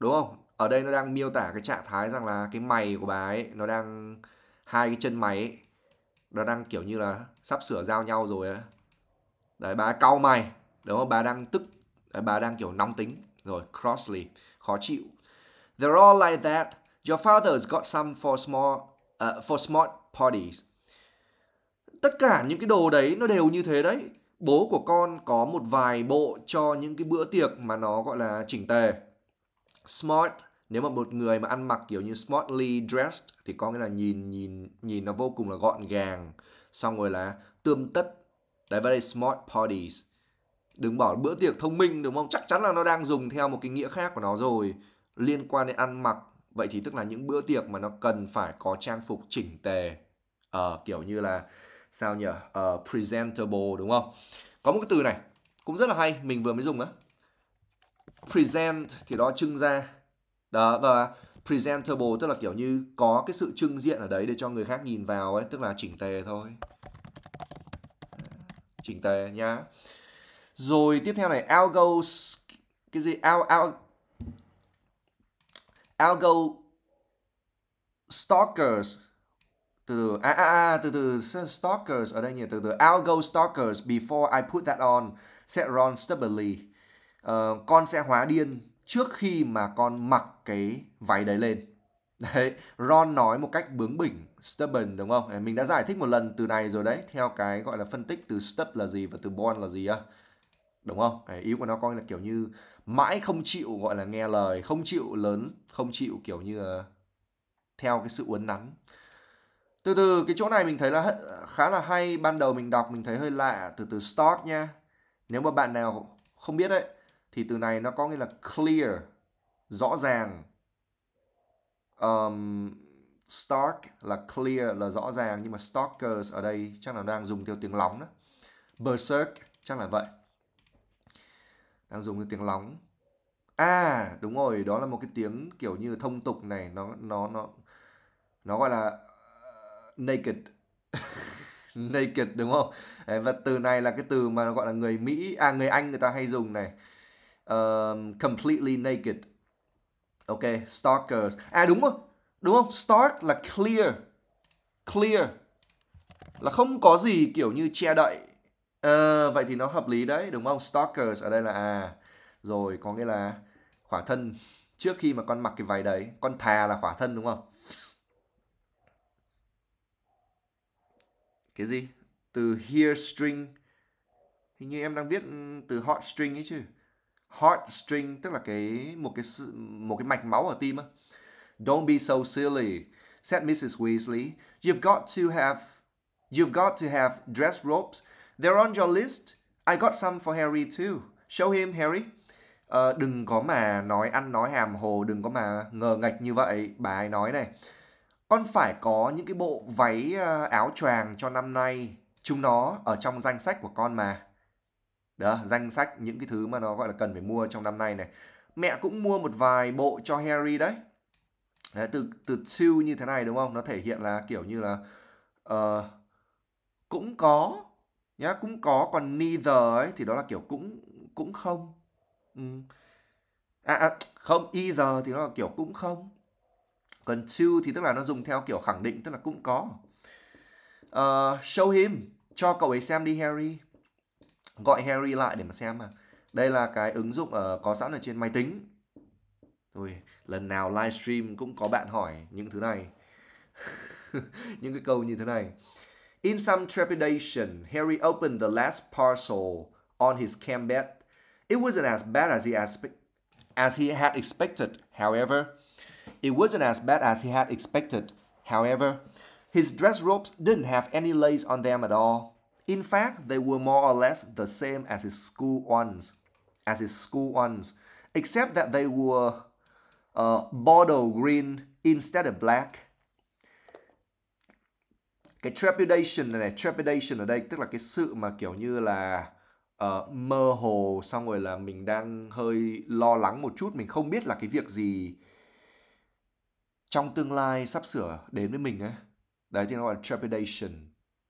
đúng không ở đây nó đang miêu tả cái trạng thái rằng là cái mày của bà ấy nó đang hai cái chân mày ấy, nó đang kiểu như là sắp sửa giao nhau rồi ấy. đấy bà cau mày đúng không bà đang tức đấy, bà đang kiểu nóng tính rồi crossly khó chịu they're all like that your father's got some for small uh, for smart parties tất cả những cái đồ đấy nó đều như thế đấy bố của con có một vài bộ cho những cái bữa tiệc mà nó gọi là chỉnh tề smart nếu mà một người mà ăn mặc kiểu như smartly dressed thì có nghĩa là nhìn nhìn nhìn nó vô cùng là gọn gàng xong rồi là tươm tất đấy và đây smart parties đừng bảo bữa tiệc thông minh đúng không chắc chắn là nó đang dùng theo một cái nghĩa khác của nó rồi liên quan đến ăn mặc vậy thì tức là những bữa tiệc mà nó cần phải có trang phục chỉnh tề ờ, uh, kiểu như là sao nhỉ uh, presentable đúng không có một cái từ này cũng rất là hay mình vừa mới dùng á present thì đó trưng ra đó và presentable tức là kiểu như có cái sự trưng diện ở đấy để cho người khác nhìn vào ấy tức là chỉnh tề thôi à, chỉnh tề nhá rồi tiếp theo này algo cái gì al, al, algo stalkers từ từ à, à, à từ từ stalkers ở đây nhỉ từ từ I'll go stalkers before I put that on said Ron stubbornly uh, con sẽ hóa điên trước khi mà con mặc cái váy đấy lên đấy Ron nói một cách bướng bỉnh stubborn đúng không mình đã giải thích một lần từ này rồi đấy theo cái gọi là phân tích từ stub là gì và từ born là gì á đúng không đấy, ý của nó coi là kiểu như mãi không chịu gọi là nghe lời không chịu lớn không chịu kiểu như là theo cái sự uốn nắn từ từ cái chỗ này mình thấy là khá là hay ban đầu mình đọc mình thấy hơi lạ từ từ start nha nếu mà bạn nào không biết đấy thì từ này nó có nghĩa là clear rõ ràng um, stark là clear là rõ ràng nhưng mà stalkers ở đây chắc là đang dùng theo tiếng lóng đó berserk chắc là vậy đang dùng theo tiếng lóng à đúng rồi đó là một cái tiếng kiểu như thông tục này nó nó nó nó gọi là naked naked đúng không Đấy, và từ này là cái từ mà nó gọi là người mỹ à người anh người ta hay dùng này uh, completely naked ok stalkers à đúng không đúng không stalk là clear clear là không có gì kiểu như che đậy à, vậy thì nó hợp lý đấy đúng không stalkers ở đây là à rồi có nghĩa là khỏa thân trước khi mà con mặc cái váy đấy con thà là khỏa thân đúng không cái gì từ hear string hình như em đang viết ừ, từ heart string ấy chứ heart string tức là cái một cái một cái mạch máu ở tim á don't be so silly said Mrs Weasley you've got to have you've got to have dress robes they're on your list I got some for Harry too show him Harry uh, đừng có mà nói ăn nói hàm hồ đừng có mà ngờ ngạch như vậy bà ấy nói này con phải có những cái bộ váy ờ, áo choàng cho năm nay. Chúng nó ở trong danh sách của con mà. Đó, danh sách những cái thứ mà nó gọi là cần phải mua trong năm nay này. Mẹ cũng mua một vài bộ cho Harry đấy. đấy từ từ siêu như thế này đúng không? Nó thể hiện là kiểu như là uh, cũng có nhá, cũng có còn neither ấy thì đó là kiểu cũng cũng không. Ừ. À, à không either thì nó là kiểu cũng không còn to thì tức là nó dùng theo kiểu khẳng định tức là cũng có uh, show him cho cậu ấy xem đi Harry gọi Harry lại để mà xem mà đây là cái ứng dụng ở ờ, có sẵn ở trên máy tính Ui, lần nào livestream cũng có bạn hỏi những thứ này những cái câu như thế này in some trepidation Harry opened the last parcel on his camp bed it wasn't as bad as he as, as he had expected however It wasn't as bad as he had expected, however. His dress robes didn't have any lace on them at all. In fact, they were more or less the same as his school ones, as his school ones, except that they were uh, bordeaux green instead of black. Cái trepidation này, trepidation ở đây tức là cái sự mà kiểu như là uh, mơ hồ xong rồi là mình đang hơi lo lắng một chút, mình không biết là cái việc gì trong tương lai sắp sửa đến với mình ấy đấy thì nó gọi là trepidation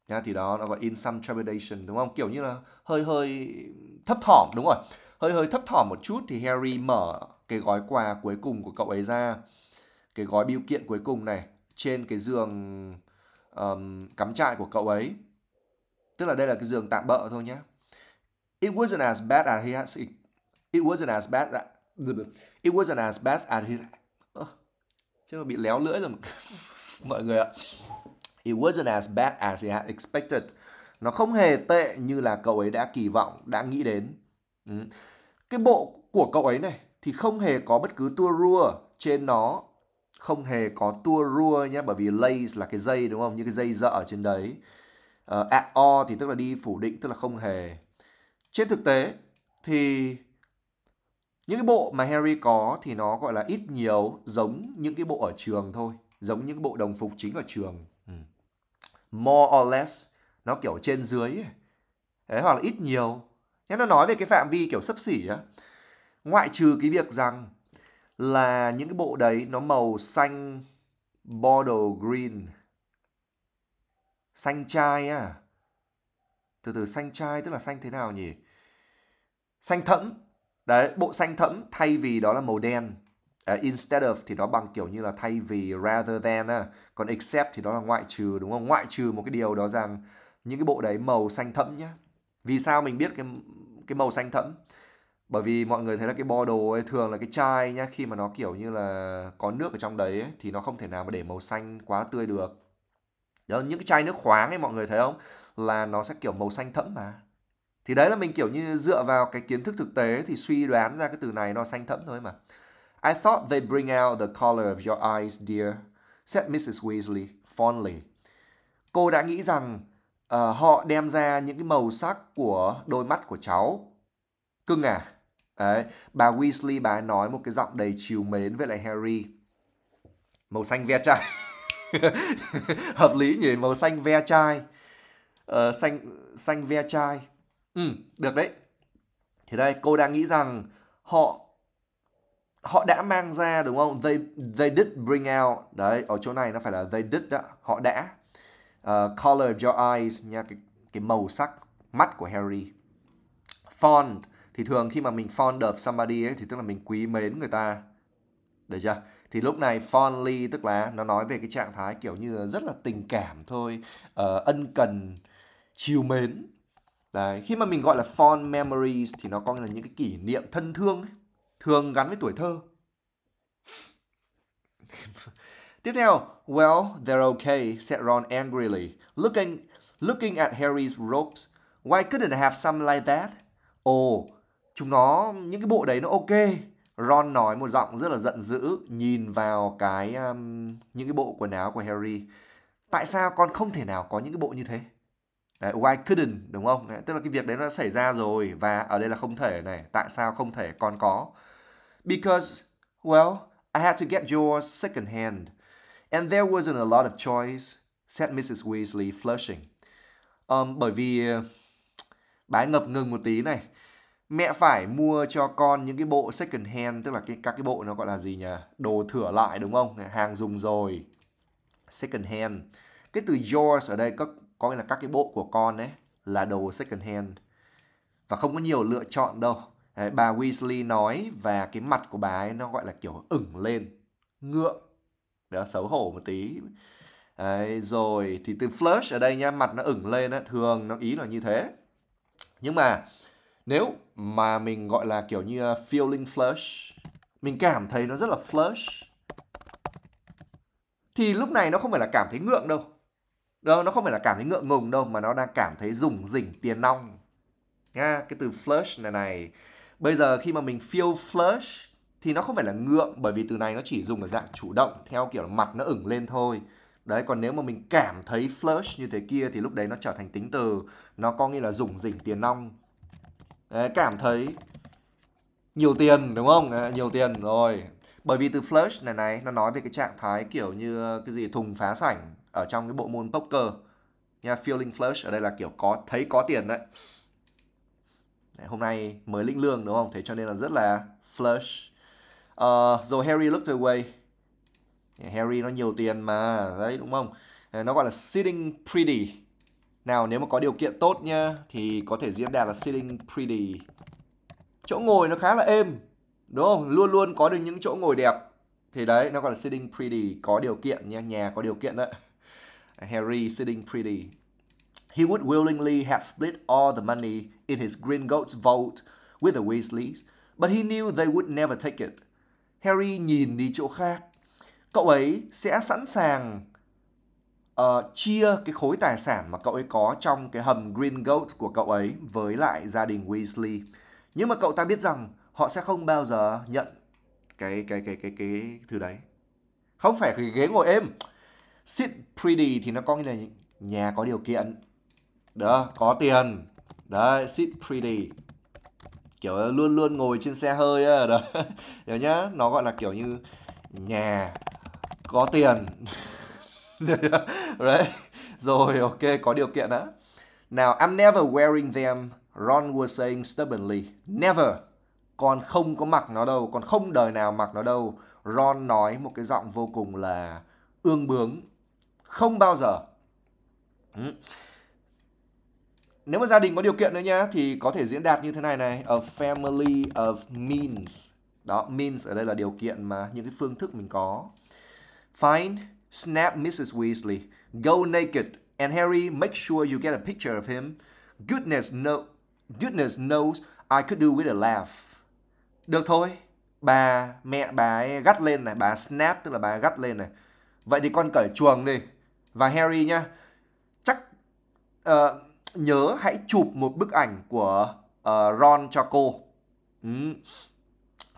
nha thì đó nó gọi in some trepidation đúng không kiểu như là hơi hơi thấp thỏm đúng rồi hơi hơi thấp thỏm một chút thì Harry mở cái gói quà cuối cùng của cậu ấy ra cái gói biêu kiện cuối cùng này trên cái giường um, cắm trại của cậu ấy tức là đây là cái giường tạm bợ thôi nhé it wasn't as bad as he has it wasn't as bad as, it wasn't as bad as he chứ mà bị léo lưỡi rồi mọi người ạ it wasn't as bad as he had expected nó không hề tệ như là cậu ấy đã kỳ vọng đã nghĩ đến ừ. cái bộ của cậu ấy này thì không hề có bất cứ tua rua trên nó không hề có tua rua nhé bởi vì lace là cái dây đúng không Như cái dây dợ ở trên đấy uh, at all thì tức là đi phủ định tức là không hề trên thực tế thì những cái bộ mà Harry có thì nó gọi là ít nhiều giống những cái bộ ở trường thôi giống những bộ đồng phục chính ở trường ừ. more or less nó kiểu trên dưới ấy. Đấy, hoặc là ít nhiều thế nó nói về cái phạm vi kiểu sấp xỉ á ngoại trừ cái việc rằng là những cái bộ đấy nó màu xanh Bordeaux green xanh chai á, từ từ xanh chai tức là xanh thế nào nhỉ xanh thẫm Đấy, bộ xanh thẫm thay vì đó là màu đen. Uh, instead of thì nó bằng kiểu như là thay vì rather than à. còn except thì đó là ngoại trừ đúng không ngoại trừ một cái điều đó rằng những cái bộ đấy màu xanh thẫm nhá vì sao mình biết cái cái màu xanh thẫm bởi vì mọi người thấy là cái bottle ấy thường là cái chai nhá khi mà nó kiểu như là có nước ở trong đấy ấy, thì nó không thể nào mà để màu xanh quá tươi được đó những cái chai nước khoáng ấy mọi người thấy không là nó sẽ kiểu màu xanh thẫm mà thì đấy là mình kiểu như dựa vào cái kiến thức thực tế thì suy đoán ra cái từ này nó xanh thẫm thôi mà I thought they bring out the color of your eyes, dear, said Mrs. Weasley fondly. Cô đã nghĩ rằng uh, họ đem ra những cái màu sắc của đôi mắt của cháu. Cưng à? Đấy, bà Weasley bà nói một cái giọng đầy chiều mến với lại Harry. Màu xanh ve chai. Hợp lý nhỉ, màu xanh ve chai. Uh, xanh xanh ve chai Ừ, được đấy. Thì đây, cô đang nghĩ rằng họ họ đã mang ra đúng không? They they did bring out. Đấy, ở chỗ này nó phải là they did đó, họ đã. Uh, color of your eyes nha, cái cái màu sắc mắt của Harry. Fond thì thường khi mà mình fond of somebody ấy thì tức là mình quý mến người ta. Được chưa? Thì lúc này fondly tức là nó nói về cái trạng thái kiểu như rất là tình cảm thôi, uh, ân cần, chiều mến Đấy, khi mà mình gọi là fond memories thì nó coi là những cái kỷ niệm thân thương ấy, thường gắn với tuổi thơ. Tiếp theo, well, they're okay, said Ron angrily, looking looking at Harry's robes. Why couldn't I have some like that? oh, chúng nó những cái bộ đấy nó ok. Ron nói một giọng rất là giận dữ, nhìn vào cái um, những cái bộ quần áo của Harry. Tại sao con không thể nào có những cái bộ như thế? Đấy, why couldn't đúng không? Đấy, tức là cái việc đấy nó đã xảy ra rồi và ở đây là không thể này. Tại sao không thể còn có? Because well, I had to get yours second hand and there wasn't a lot of choice, said Mrs. Weasley flushing. Um, bởi vì uh, bà ấy ngập ngừng một tí này. Mẹ phải mua cho con những cái bộ second hand tức là cái các cái bộ nó gọi là gì nhỉ? Đồ thửa lại đúng không? Hàng dùng rồi. Second hand. Cái từ yours ở đây có có nghĩa là các cái bộ của con ấy là đồ second hand và không có nhiều lựa chọn đâu Đấy, bà Weasley nói và cái mặt của bà ấy nó gọi là kiểu ửng lên ngượng đó xấu hổ một tí Đấy, rồi thì từ flush ở đây nha mặt nó ửng lên á thường nó ý là như thế nhưng mà nếu mà mình gọi là kiểu như uh, feeling flush mình cảm thấy nó rất là flush thì lúc này nó không phải là cảm thấy ngượng đâu Đúng Nó không phải là cảm thấy ngượng ngùng đâu mà nó đang cảm thấy rủng rỉnh tiền nong. Nha, cái từ flush này này. Bây giờ khi mà mình feel flush thì nó không phải là ngượng bởi vì từ này nó chỉ dùng ở dạng chủ động theo kiểu mặt nó ửng lên thôi. Đấy, còn nếu mà mình cảm thấy flush như thế kia thì lúc đấy nó trở thành tính từ. Nó có nghĩa là rủng rỉnh tiền nong. Đấy, cảm thấy nhiều tiền đúng không? À, nhiều tiền rồi. Bởi vì từ flush này này nó nói về cái trạng thái kiểu như ờ, cái gì thùng phá sảnh ở trong cái bộ môn poker nha feeling flush ở đây là kiểu có thấy có tiền đấy. đấy hôm nay mới lĩnh lương đúng không thế cho nên là rất là flush uh, rồi Harry looked away Harry nó nhiều tiền mà đấy đúng không ờ, nó gọi là sitting pretty nào nếu mà có điều kiện tốt nha thì có thể diễn đạt là sitting pretty chỗ ngồi nó khá là êm đúng không luôn luôn có được những chỗ ngồi đẹp thì đấy nó gọi là sitting pretty có điều kiện nha nhà có điều kiện đấy Harry sitting pretty. He would willingly have split all the money in his Gringotts vault with the Weasleys, but he knew they would never take it. Harry nhìn đi chỗ khác. Cậu ấy sẽ sẵn sàng uh, chia cái khối tài sản mà cậu ấy có trong cái hầm Gringotts của cậu ấy với lại gia đình Weasley. Nhưng mà cậu ta biết rằng họ sẽ không bao giờ nhận cái cái cái cái cái thứ đấy. Không phải cái ghế ngồi êm Sit pretty thì nó có nghĩa là nhà có điều kiện. Đó, có tiền. Đấy, sit pretty. Kiểu luôn luôn ngồi trên xe hơi á. Đó. Hiểu nhá, nó gọi là kiểu như nhà có tiền. Đấy. Rồi, ok, có điều kiện đó. Now, I'm never wearing them, Ron was saying stubbornly. Never. Còn không có mặc nó đâu, còn không đời nào mặc nó đâu. Ron nói một cái giọng vô cùng là ương bướng không bao giờ ừ. nếu mà gia đình có điều kiện nữa nhá thì có thể diễn đạt như thế này này a family of means đó means ở đây là điều kiện mà những cái phương thức mình có find snap Mrs Weasley go naked and Harry make sure you get a picture of him goodness no goodness knows I could do with a laugh được thôi bà mẹ bà ấy gắt lên này bà snap tức là bà gắt lên này vậy thì con cởi chuồng đi và Harry nhá chắc uh, nhớ hãy chụp một bức ảnh của uh, Ron cho cô ừ.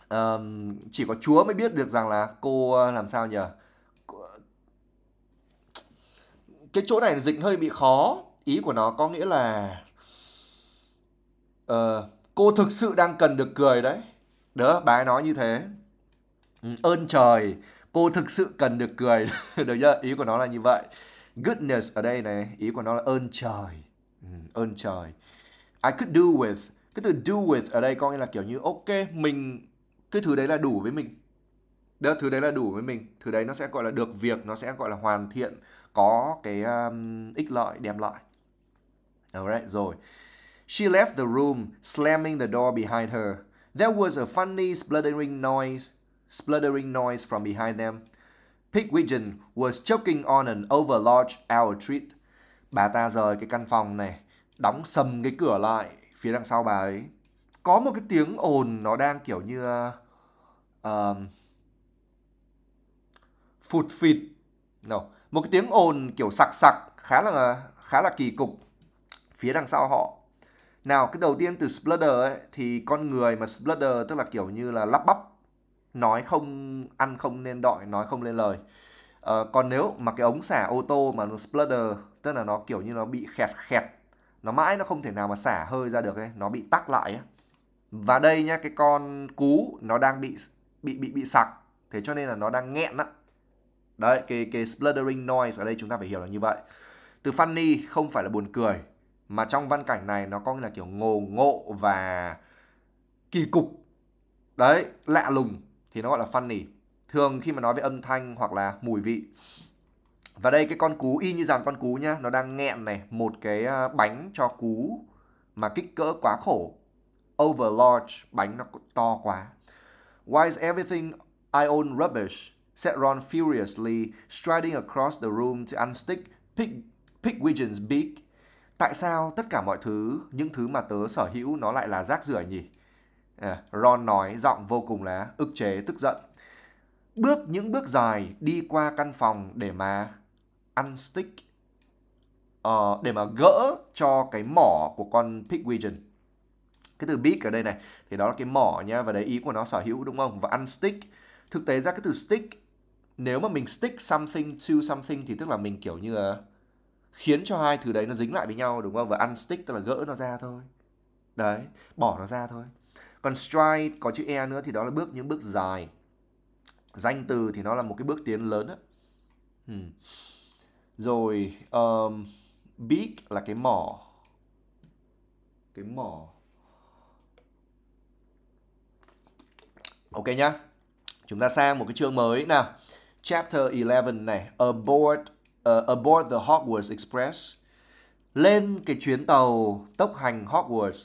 um, chỉ có Chúa mới biết được rằng là cô ờ, làm sao nhỉ cái chỗ này dịch hơi bị khó ý của nó có nghĩa là uh, cô thực sự đang cần được cười đấy đó bà ấy nói như thế ừ, ơn trời cô thực sự cần được cười được chưa ý của nó là như vậy Goodness ở đây này, ý của nó là ơn trời. Ừ, ơn trời. I could do with. Cái từ do with ở đây có nghĩa là kiểu như ok, mình cái thứ đấy là đủ với mình. Đó, thứ đấy là đủ với mình. Thứ đấy nó sẽ gọi là được việc, nó sẽ gọi là hoàn thiện, có cái um, ích lợi, đem lại. Alright, rồi. She left the room, slamming the door behind her. There was a funny spluttering noise, spluttering noise from behind them. Pigwidgeon was choking on an overlarge owl treat. Bà ta rời cái căn phòng này, đóng sầm cái cửa lại phía đằng sau bà ấy. Có một cái tiếng ồn nó đang kiểu như uh, phụt phịt. No. Một cái tiếng ồn kiểu sặc sặc khá là khá là kỳ cục phía đằng sau họ. Nào cái đầu tiên từ splutter ấy thì con người mà splutter tức là kiểu như là lắp bắp nói không ăn không nên đợi nói không lên lời ờ, còn nếu mà cái ống xả ô tô mà nó splutter tức là nó kiểu như nó bị khẹt khẹt nó mãi nó không thể nào mà xả hơi ra được ấy nó bị tắc lại ấy. và đây nhá cái con cú nó đang bị bị bị bị sặc thế cho nên là nó đang nghẹn á đấy cái cái spluttering noise ở đây chúng ta phải hiểu là như vậy từ funny không phải là buồn cười mà trong văn cảnh này nó có nghĩa là kiểu ngồ ngộ và kỳ cục đấy lạ lùng thì nó gọi là funny thường khi mà nói về âm thanh hoặc là mùi vị và đây cái con cú y như dàn con cú nhá nó đang nghẹn này một cái à, bánh cho cú mà kích cỡ quá khổ over large bánh nó to quá why is everything I own rubbish said Ron furiously striding across the room to unstick pig pig pigwidgeon's beak tại sao tất cả mọi thứ những thứ mà tớ sở hữu nó lại là rác rưởi nhỉ À, Ron nói giọng vô cùng là ức chế tức giận. Bước những bước dài đi qua căn phòng để mà unstick uh, ờ, để mà gỡ cho cái mỏ của con Pigwegeon. Cái từ big ở đây này thì đó là cái mỏ nha và đấy ý của nó sở hữu đúng không? Và ăn stick. thực tế ra cái từ stick nếu mà mình stick something to something thì tức là mình kiểu như là khiến cho hai thứ đấy nó dính lại với nhau đúng không? Và unstick tức là gỡ nó ra thôi. Đấy, bỏ nó ra thôi còn stride có chữ e nữa thì đó là bước những bước dài danh từ thì nó là một cái bước tiến lớn á hmm. rồi um, beak là cái mỏ cái mỏ ok nhá chúng ta sang một cái chương mới nào chapter 11 này aboard uh, aboard the Hogwarts Express lên cái chuyến tàu tốc hành Hogwarts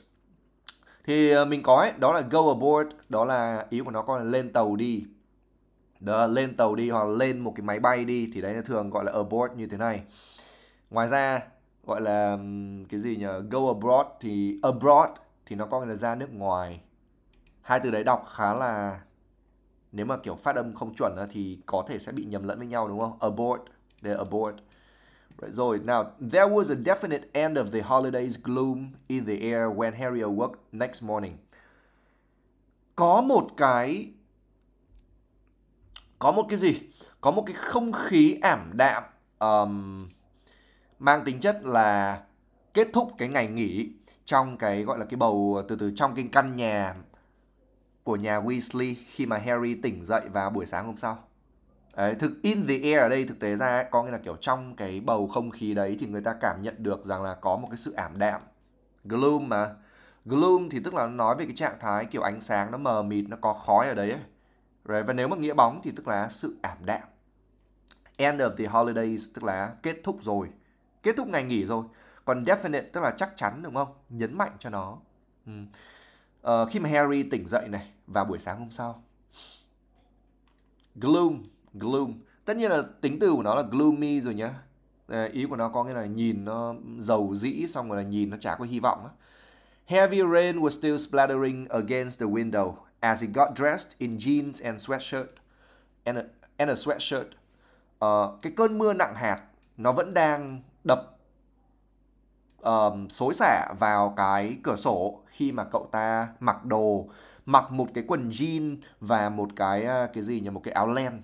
thì ờ, mình có ấy, đó là go aboard đó là ý của nó coi là lên tàu đi đó, lên tàu đi hoặc lên một cái máy bay đi thì đấy là thường gọi là aboard như thế này ngoài ra gọi là cái gì nhỉ go abroad thì abroad thì nó có nghĩa là ra nước ngoài hai từ đấy đọc khá là nếu mà kiểu phát âm không chuẩn thì có thể sẽ bị nhầm lẫn với nhau đúng không aboard đây là aboard rồi, now, there was a definite end of the holiday's gloom in the air when Harry awoke next morning. Có một cái... Có một cái gì? Có một cái không khí ảm đạm um, mang tính chất là kết thúc cái ngày nghỉ trong cái gọi là cái bầu từ từ trong cái căn nhà của nhà Weasley khi mà Harry tỉnh dậy vào buổi sáng hôm sau. Đấy, thực in the air ở đây thực tế ra có nghĩa là kiểu trong cái bầu không khí đấy thì người ta cảm nhận được rằng là có một cái sự ảm đạm gloom mà gloom thì tức là nói về cái trạng thái kiểu ánh sáng nó mờ mịt nó có khói ở đấy ấy. Right. và nếu mà nghĩa bóng thì tức là sự ảm đạm end of the holidays tức là kết thúc rồi kết thúc ngày nghỉ rồi còn definite tức là chắc chắn đúng không nhấn mạnh cho nó ừ. ờ, khi mà Harry tỉnh dậy này vào buổi sáng hôm sau gloom gloom tất nhiên là tính từ của nó là gloomy rồi nhá à, ý của nó có nghĩa là nhìn nó giàu dĩ xong rồi là nhìn nó chả có hy vọng heavy rain was still splattering against the window as he got dressed in jeans and sweatshirt and a, and a sweatshirt uh, cái cơn mưa nặng hạt nó vẫn đang đập um, xối xả vào cái cửa sổ khi mà cậu ta mặc đồ mặc một cái quần jean và một cái ờ, cái gì nhỉ một cái áo len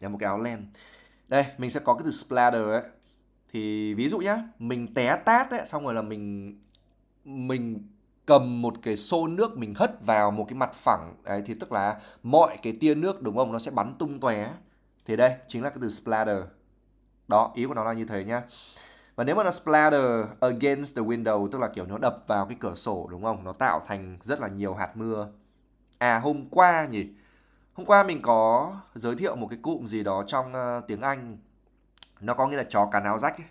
là một cái áo len đây mình sẽ có cái từ splatter ấy thì ví dụ nhá mình té tát ấy xong rồi là mình mình cầm một cái xô nước mình hất vào một cái mặt phẳng đấy thì tức là mọi cái tia nước đúng không nó sẽ bắn tung tóe thì đây chính là cái từ splatter đó ý của nó là như thế nhá và nếu mà nó splatter against the window tức là kiểu nó đập vào cái cửa sổ đúng không nó tạo thành rất là nhiều hạt mưa à hôm qua nhỉ Hôm qua mình có giới thiệu một cái cụm gì đó trong ờ, tiếng Anh nó có nghĩa là chó cắn áo rách ấy.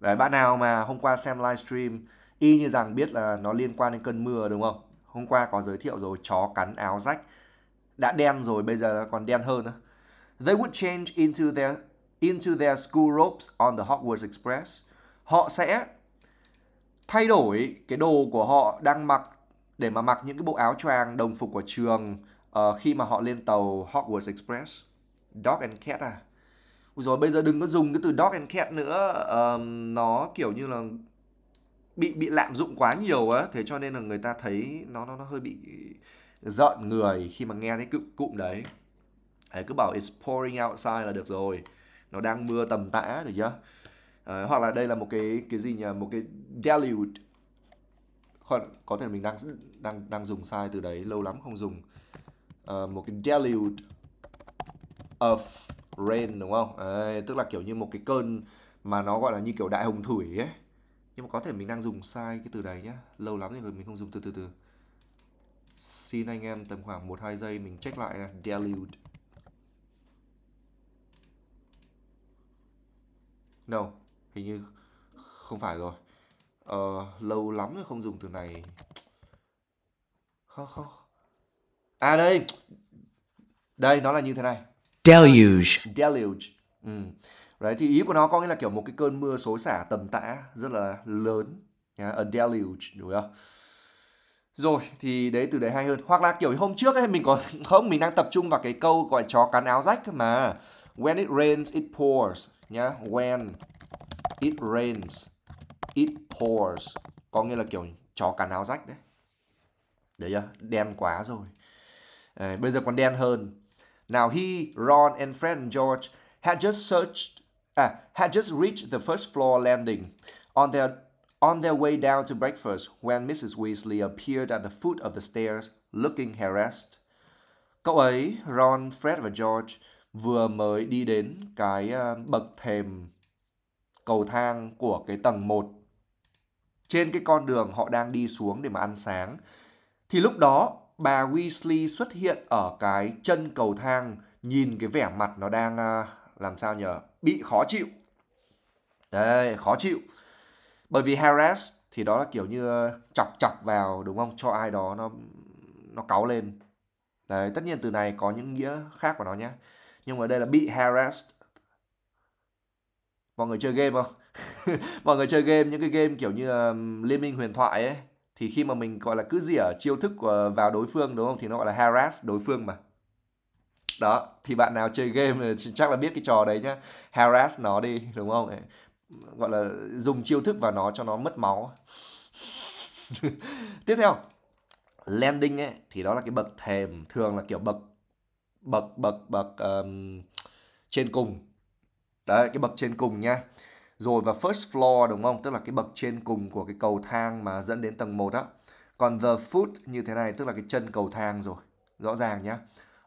Đấy, bạn nào mà hôm qua xem livestream y như rằng biết là nó liên quan đến cơn mưa đúng không? Hôm qua có giới thiệu rồi chó cắn áo rách đã đen rồi bây giờ còn đen hơn nữa. They would change into their into their school robes on the Hogwarts Express. Họ sẽ thay đổi cái đồ của họ đang mặc để mà mặc những cái bộ áo choàng đồng phục của trường uh, khi mà họ lên tàu Hogwarts Express Dog and Cat à Ui rồi bây giờ đừng có dùng cái từ Dog and Cat nữa um, nó kiểu như là bị bị lạm dụng quá nhiều á thế cho nên là người ta thấy nó nó nó hơi bị giận người khi mà nghe cái cụm cụm đấy đấy cứ bảo it's pouring outside là được rồi nó đang mưa tầm tã được chưa à, ờ, hoặc là đây là một cái cái gì nhỉ một cái deluge có thể mình đang đang đang dùng sai từ đấy lâu lắm không dùng Ờ, một cái deluge of rain đúng không? Đấy, tức là kiểu như một cái cơn mà nó gọi là như kiểu đại hồng thủy ấy. Nhưng mà có thể mình đang dùng sai cái từ đấy nhá. Lâu lắm rồi mình không dùng từ từ từ. Xin anh em tầm khoảng 1 2 giây mình check lại deluge. No, hình như không phải rồi. Ờ, lâu lắm rồi không dùng từ này. Không không À đây. Đây nó là như thế này. Deluge. Deluge. Ừ. Đấy thì ý của nó có nghĩa là kiểu một cái cơn mưa xối xả tầm tã rất là lớn. nhá a deluge đúng không? Rồi thì đấy từ đấy hay hơn. Hoặc là kiểu hôm trước ấy mình có không mình đang tập trung vào cái câu gọi chó cắn áo rách mà when it rains it pours nhá. When it rains it pours có nghĩa là kiểu chó cắn áo rách đấy. Đấy chưa? Đen quá rồi. Ờ, bây giờ còn đen hơn. Now he, Ron and Fred George had just searched à, had just reached the first floor landing on their on their way down to breakfast when Mrs. Weasley appeared at the foot of the stairs looking harassed. Cậu ấy, Ron, Fred và George vừa mới đi đến cái ờ, bậc thềm cầu thang của cái tầng 1. Trên cái con đường họ đang đi xuống để mà ăn sáng. Thì lúc đó bà Weasley xuất hiện ở cái chân cầu thang nhìn cái vẻ mặt nó đang à, làm sao nhờ bị khó chịu đấy khó chịu bởi vì harass thì đó là kiểu như à, chọc chọc vào đúng không cho ai đó nó nó cáu lên đấy tất nhiên từ này có những nghĩa khác của nó nhé nhưng mà đây là bị harass mọi người chơi game không mọi người chơi game những cái game kiểu như à, liên minh huyền thoại ấy thì khi mà mình gọi là cứ rỉa chiêu thức ờ, vào đối phương đúng không thì nó gọi là harass đối phương mà đó thì bạn nào chơi game chắc là biết cái trò đấy nhá harass nó đi đúng không gọi là dùng chiêu thức vào nó cho nó mất máu tiếp theo landing ấy thì đó là cái bậc thềm thường là kiểu bậc bậc bậc bậc um, trên cùng đấy cái bậc trên cùng nha rồi và first floor đúng không? Tức là cái bậc trên cùng của cái cầu thang mà dẫn đến tầng 1 á. Còn the foot như thế này tức là cái chân cầu thang rồi. Rõ ràng nhá.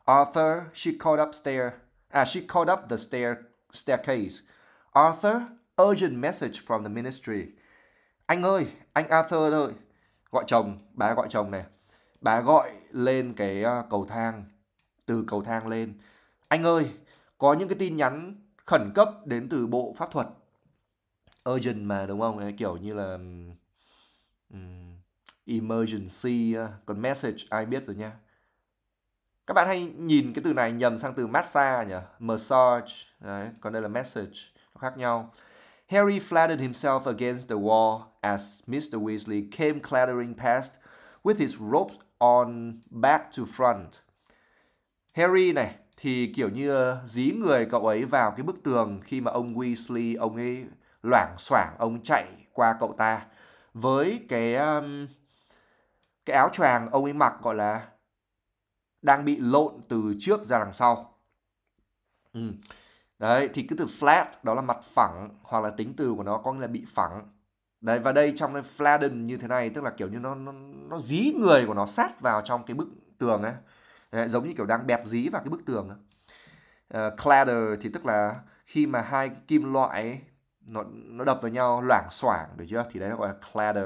Arthur, she called up stair À, she called up the stair, staircase. Arthur, urgent message from the ministry. Anh ơi, anh Arthur ơi. Gọi chồng, bà gọi chồng này. Bà gọi lên cái ờ, cầu thang, từ cầu thang lên. Anh ơi, có những cái tin nhắn khẩn cấp đến từ bộ pháp thuật urgent mà đúng không kiểu như là um, emergency ờ, còn message ai biết rồi nha các bạn hay nhìn cái từ này nhầm sang từ massage nhỉ massage Đấy. còn đây là message nó khác nhau Harry flattened himself against the wall as Mr. Weasley came clattering past with his robe on back to front. Harry này thì kiểu như ờ, dí người cậu ấy vào cái bức tường khi mà ông Weasley ông ấy loảng xoảng ông chạy qua cậu ta với cái um, cái áo choàng ông ấy mặc gọi là đang bị lộn từ trước ra đằng sau ừ. đấy thì cái từ flat đó là mặt phẳng hoặc là tính từ của nó có nghĩa là bị phẳng đấy và đây trong cái flatten như thế này tức là kiểu như nó nó, nó dí người của nó sát vào trong cái bức tường ấy đấy, giống như kiểu đang bẹp dí vào cái bức tường ấy. Uh, ờ, clatter thì tức là khi mà hai cái kim loại nó nó đập vào nhau loảng xoảng được chưa thì đấy nó gọi là clatter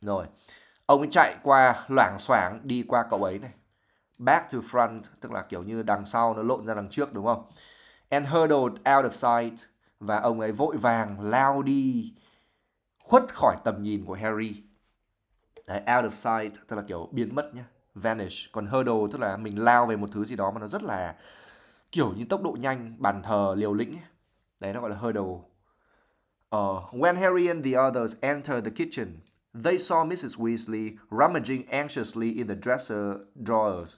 rồi ông ấy chạy qua loảng xoảng đi qua cậu ấy này back to front tức là kiểu như đằng sau nó lộn ra đằng trước đúng không and hurtled out of sight và ông ấy vội vàng lao đi khuất khỏi tầm nhìn của Harry Đấy, out of sight tức là kiểu biến mất nhá vanish còn hurdle tức là mình lao về một thứ gì đó mà nó rất là kiểu như tốc độ nhanh bàn thờ liều lĩnh ấy đấy nó gọi là hurdle uh, when Harry and the others entered the kitchen they saw Mrs Weasley rummaging anxiously in the dresser drawers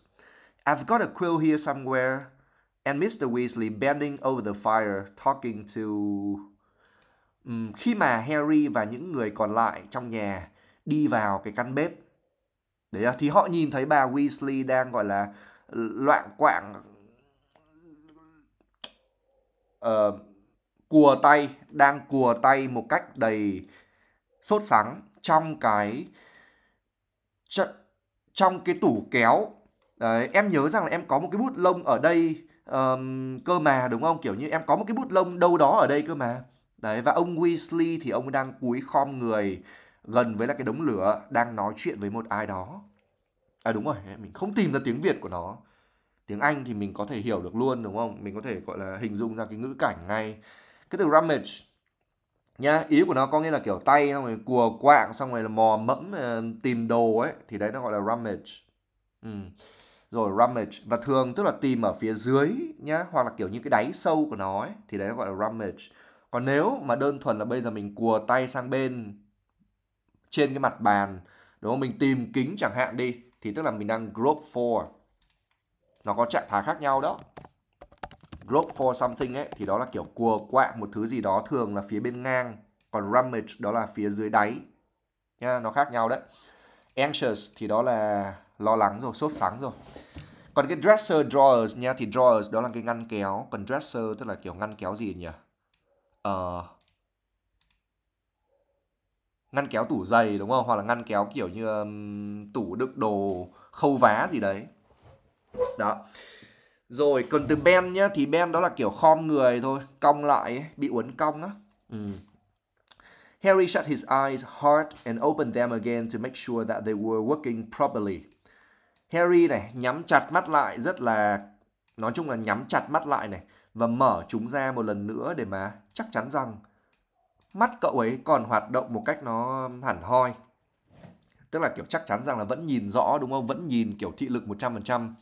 I've got a quill here somewhere and Mr Weasley bending over the fire talking to um, khi mà Harry và những người còn lại trong nhà đi vào cái căn bếp đấy là thì họ nhìn thấy bà Weasley đang gọi là loạn quạng uh, cùa tay đang cùa tay một cách đầy sốt sắng trong cái trong cái tủ kéo Đấy, em nhớ rằng là em có một cái bút lông ở đây um, cơ mà đúng không kiểu như em có một cái bút lông đâu đó ở đây cơ mà đấy và ông Weasley thì ông đang cúi khom người gần với lại cái đống lửa đang nói chuyện với một ai đó à đúng rồi mình không tìm ra tiếng Việt của nó tiếng Anh thì mình có thể hiểu được luôn đúng không mình có thể gọi là hình dung ra cái ngữ cảnh ngay cái từ rummage nhá ý của nó có nghĩa là kiểu tay xong rồi cùa quạng xong rồi là mò mẫm ờ, tìm đồ ấy thì đấy nó gọi là rummage ừ. rồi rummage và thường tức là tìm ở phía dưới nhá hoặc là kiểu như cái đáy sâu của nó ấy thì đấy nó gọi là rummage còn nếu mà đơn thuần là bây giờ mình cùa tay sang bên trên cái mặt bàn đúng không mình tìm kính chẳng hạn đi thì tức là mình đang group 4 nó có trạng thái khác nhau đó globe for something ấy thì đó là kiểu cùa quạng một thứ gì đó thường là phía bên ngang còn rummage đó là phía dưới đáy nha nó khác nhau đấy anxious thì đó là lo lắng rồi sốt sắng rồi còn cái dresser drawers nha thì drawers đó là cái ngăn kéo còn dresser tức là kiểu ngăn kéo gì nhỉ ờ uh, ngăn kéo tủ giày đúng không hoặc là ngăn kéo kiểu như um, tủ đựng đồ khâu vá gì đấy đó rồi còn từ ben nhá Thì ben đó là kiểu khom người thôi Cong lại ấy, bị uốn cong á ừ. Harry shut his eyes hard and opened them again to make sure that they were working properly. Harry này nhắm chặt mắt lại rất là nói chung là nhắm chặt mắt lại này và mở chúng ra một lần nữa để mà chắc chắn rằng mắt cậu ấy còn hoạt động một cách nó hẳn hoi. Tức là kiểu chắc chắn rằng là vẫn nhìn rõ đúng không? Vẫn nhìn kiểu thị lực 100%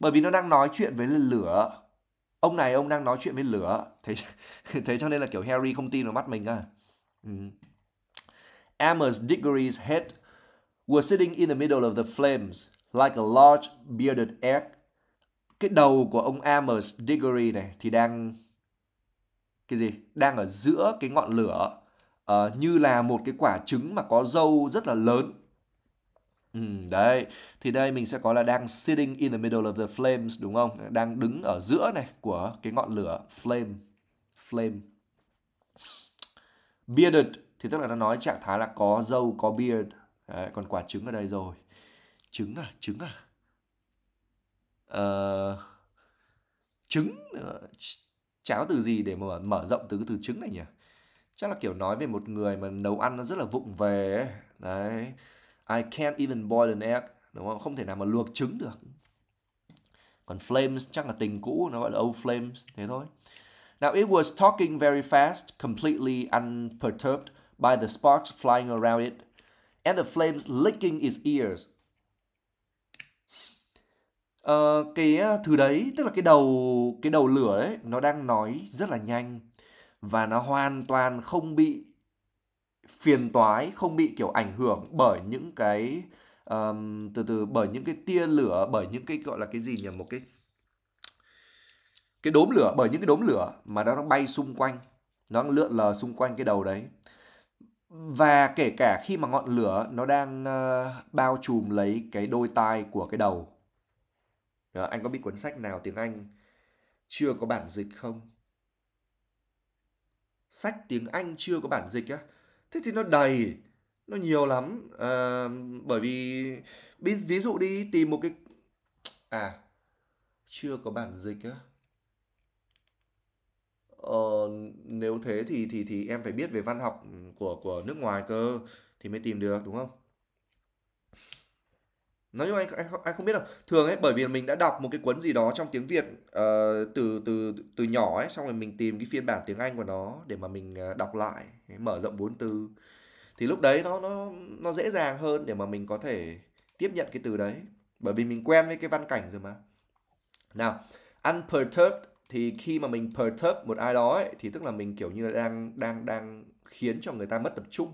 bởi vì nó đang nói chuyện với lửa ông này ông đang nói chuyện với lửa thế thế cho nên là kiểu Harry không tin vào mắt mình à ừ. Amos Diggory's head was sitting in the middle of the flames like a large bearded egg cái đầu của ông Amos Diggory này thì đang cái gì đang ở giữa cái ngọn lửa uh, như là một cái quả trứng mà có dâu rất là lớn Ừ, đấy, thì đây mình sẽ có là đang sitting in the middle of the flames đúng không? Đang đứng ở giữa này của cái ngọn lửa flame, flame. Bearded thì tức là nó nói trạng thái là có dâu, có beard. Đấy, còn quả trứng ở đây rồi. Trứng à, trứng à. Ờ, trứng ờ, cháo từ gì để mà mở rộng từ cái từ trứng này nhỉ? Chắc là kiểu nói về một người mà nấu ăn nó rất là vụng về ấy. Đấy I can't even boil an egg đúng không không thể nào mà luộc trứng được còn flames chắc là tình cũ nó gọi là old flames thế thôi now it was talking very fast completely unperturbed by the sparks flying around it and the flames licking its ears Uh, cái ờ, thứ đấy tức là cái đầu cái đầu lửa đấy nó đang nói rất là nhanh và nó hoàn toàn không bị phiền toái không bị kiểu ảnh hưởng bởi những cái um, từ từ bởi những cái tia lửa bởi những cái gọi là cái gì nhỉ một cái cái đốm lửa bởi những cái đốm lửa mà nó bay xung quanh nó lượn lờ xung quanh cái đầu đấy và kể cả khi mà ngọn lửa nó đang uh, bao trùm lấy cái đôi tai của cái đầu Đó, anh có biết cuốn sách nào tiếng anh chưa có bản dịch không sách tiếng anh chưa có bản dịch á thế thì nó đầy nó nhiều lắm à, bởi vì ví, ví dụ đi tìm một cái à chưa có bản dịch á ờ, nếu thế thì thì thì em phải biết về văn học của của nước ngoài cơ thì mới tìm được đúng không nói chung anh, anh không, anh không biết đâu thường ấy bởi vì mình đã đọc một cái cuốn gì đó trong tiếng việt uh, từ từ từ nhỏ ấy xong rồi mình tìm cái phiên bản tiếng anh của nó để mà mình ờ, đọc lại mở rộng vốn từ thì lúc đấy nó nó nó dễ dàng hơn để mà mình có thể tiếp nhận cái từ đấy bởi vì mình quen với cái văn cảnh rồi mà nào unperturbed thì khi mà mình perturb một ai đó ấy, thì tức là mình kiểu như là đang đang đang khiến cho người ta mất tập trung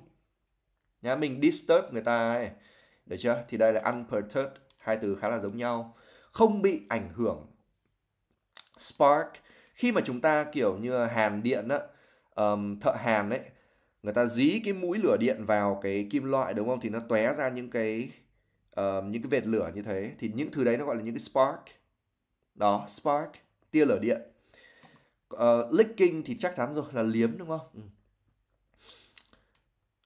nhá mình disturb người ta ấy được chưa? Thì đây là unperturbed, hai từ khá là giống nhau. Không bị ảnh hưởng. Spark, khi mà chúng ta kiểu như hàn điện á, um, thợ hàn ấy, người ta dí cái mũi lửa điện vào cái kim loại đúng không? Thì nó tóe ra những cái uh, những cái vệt lửa như thế. Thì những thứ đấy nó gọi là những cái spark. Đó, spark, tia lửa điện. Uh, licking thì chắc chắn rồi là liếm đúng không? Ừ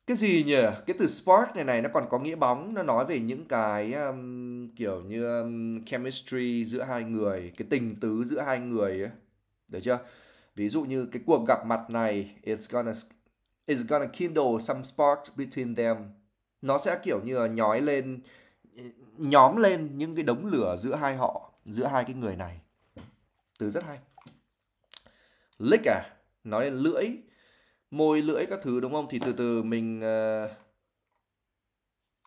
cái gì nhỉ cái từ sport này này nó còn có nghĩa bóng nó nói về những cái um, kiểu như um, chemistry giữa hai người cái tình tứ giữa hai người ấy. được chưa ví dụ như cái cuộc gặp mặt này it's gonna it's gonna kindle some sparks between them nó sẽ kiểu như là nhói lên nhóm lên những cái đống lửa giữa hai họ giữa hai cái người này từ rất hay lick à nói lên lưỡi môi lưỡi các thứ đúng không thì từ từ mình uh,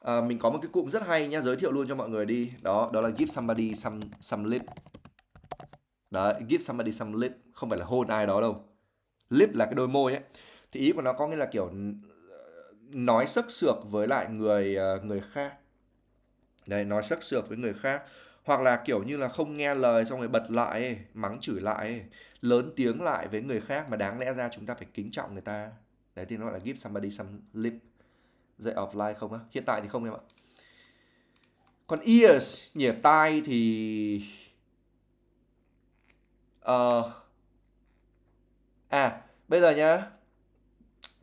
à, mình có một cái cụm rất hay nhá giới thiệu luôn cho mọi người đi đó đó là give somebody some some lip đó give somebody some lip không phải là hôn ai đó đâu lip là cái đôi môi ấy thì ý của nó có nghĩa là kiểu ờ, nói sắc sược với lại người người khác đây nói sắc sược với người khác hoặc là kiểu như là không nghe lời xong rồi bật lại mắng chửi lại lớn tiếng lại với người khác mà đáng lẽ ra chúng ta phải kính trọng người ta đấy thì nó gọi là give somebody some lip dạy offline không á hiện tại thì không em ạ còn ears nhỉ tai thì uh... à bây giờ nhá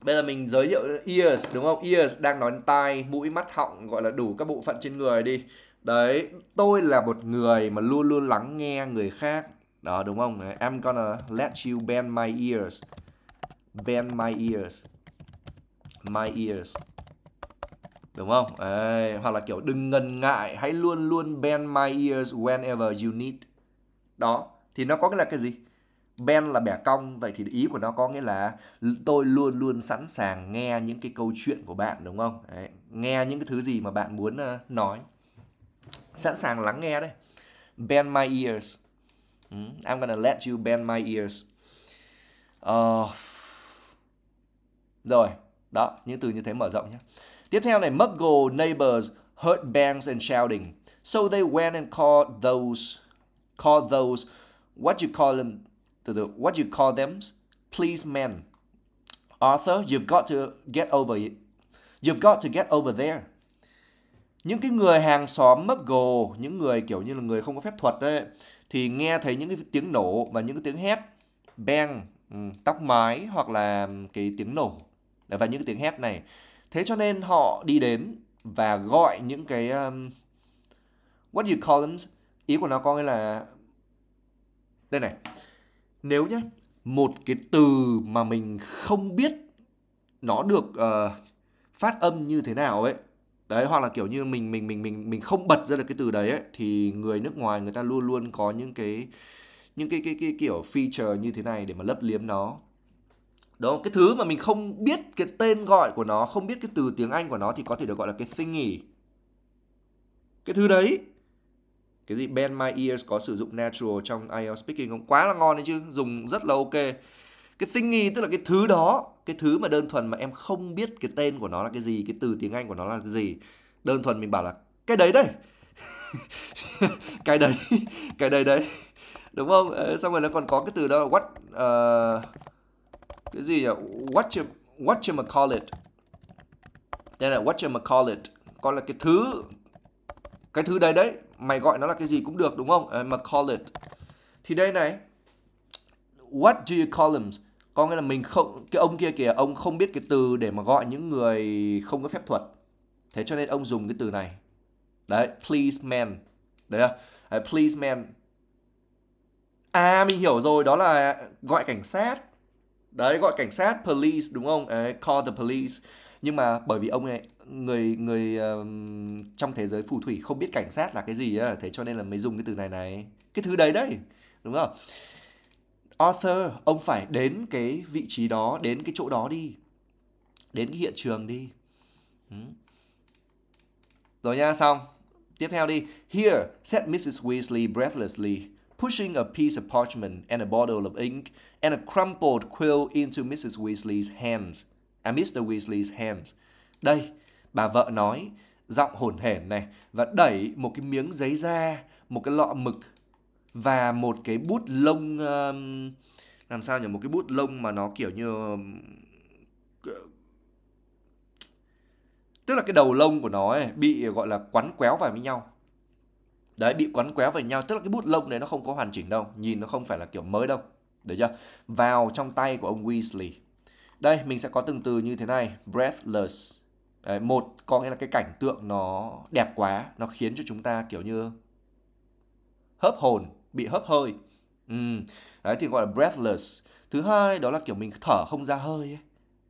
bây giờ mình giới thiệu ears đúng không ears đang nói tai mũi mắt họng gọi là đủ các bộ phận trên người đi đấy tôi là một người mà luôn luôn lắng nghe người khác đó đúng không I'm gonna let you bend my ears bend my ears my ears đúng không Đấy, hoặc là kiểu đừng ngần ngại hãy luôn luôn bend my ears whenever you need đó thì nó có cái là cái gì bend là bẻ cong vậy thì ý của nó có nghĩa là tôi luôn luôn sẵn sàng nghe những cái câu chuyện của bạn đúng không Đấy, nghe những cái thứ gì mà bạn muốn ờ, nói sẵn sàng lắng nghe đây bend my ears ừ, I'm gonna let you bend my ears uh, rồi đó những từ như thế mở rộng nhé tiếp theo này Muggle neighbors heard bangs and shouting so they went and called those called those what you call them to the what you call them please policemen Arthur you've got to get over it you've got to get over there những cái người hàng xóm mất gồ những người kiểu như là người không có phép thuật ấy thì nghe thấy những cái tiếng nổ và những cái tiếng hét bang ừ, tóc mái hoặc là cái tiếng nổ và những cái tiếng hét này thế cho nên họ đi đến và gọi những cái um, what you call them ý của nó có nghĩa là đây này nếu nhé một cái từ mà mình không biết nó được uh, phát âm như thế nào ấy đấy hoặc là kiểu như mình mình mình mình mình không bật ra được cái từ đấy ấy, thì người nước ngoài người ta luôn luôn có những cái những cái cái cái kiểu feature như thế này để mà lấp liếm nó đó cái thứ mà mình không biết cái tên gọi của nó không biết cái từ tiếng anh của nó thì có thể được gọi là cái thingy cái thứ đấy cái gì bend my ears có sử dụng natural trong IELTS speaking không quá là ngon đấy chứ dùng rất là ok cái nghi tức là cái thứ đó cái thứ mà đơn thuần mà em không biết cái tên của nó là cái gì cái từ tiếng anh của nó là cái gì đơn thuần mình bảo là cái đấy đây cái đấy cái đấy đấy đúng không ờ, xong rồi nó còn có cái từ đó là what uh, cái gì nhỉ what you, what you call it đây là what you call it còn là cái thứ cái thứ đấy đấy mày gọi nó là cái gì cũng được đúng không à, ờ, mà call it thì đây này what do you call them? Có nghĩa là mình không cái ông kia kìa, ông không biết cái từ để mà gọi những người không có phép thuật. Thế cho nên ông dùng cái từ này. Đấy, please man. Đấy không? À? please man. À mình hiểu rồi, đó là gọi cảnh sát. Đấy gọi cảnh sát police đúng không? Đấy, call the police. Nhưng mà bởi vì ông này người người um, trong thế giới phù thủy không biết cảnh sát là cái gì á, thế cho nên là mới dùng cái từ này này. Cái thứ đấy đấy, đúng không? author ông phải đến cái vị trí đó đến cái chỗ đó đi đến cái hiện trường đi ừ. rồi nha xong tiếp theo đi here said Mrs Weasley breathlessly pushing a piece of parchment and a bottle of ink and a crumpled quill into Mrs Weasley's hands à Mr Weasley's hands đây bà vợ nói giọng hổn hển này và đẩy một cái miếng giấy ra một cái lọ mực và một cái bút lông uh, làm sao nhỉ một cái bút lông mà nó kiểu như tức là cái đầu lông của nó ấy, bị gọi là quắn quéo vào với nhau đấy bị quắn quéo vào nhau tức là cái bút lông đấy nó không có hoàn chỉnh đâu nhìn nó không phải là kiểu mới đâu được chưa vào trong tay của ông Weasley đây mình sẽ có từng từ như thế này breathless đấy, một có nghĩa là cái cảnh tượng nó đẹp quá nó khiến cho chúng ta kiểu như hấp hồn bị hấp hơi ừ. đấy thì gọi là breathless thứ hai đó là kiểu mình thở không ra hơi ấy.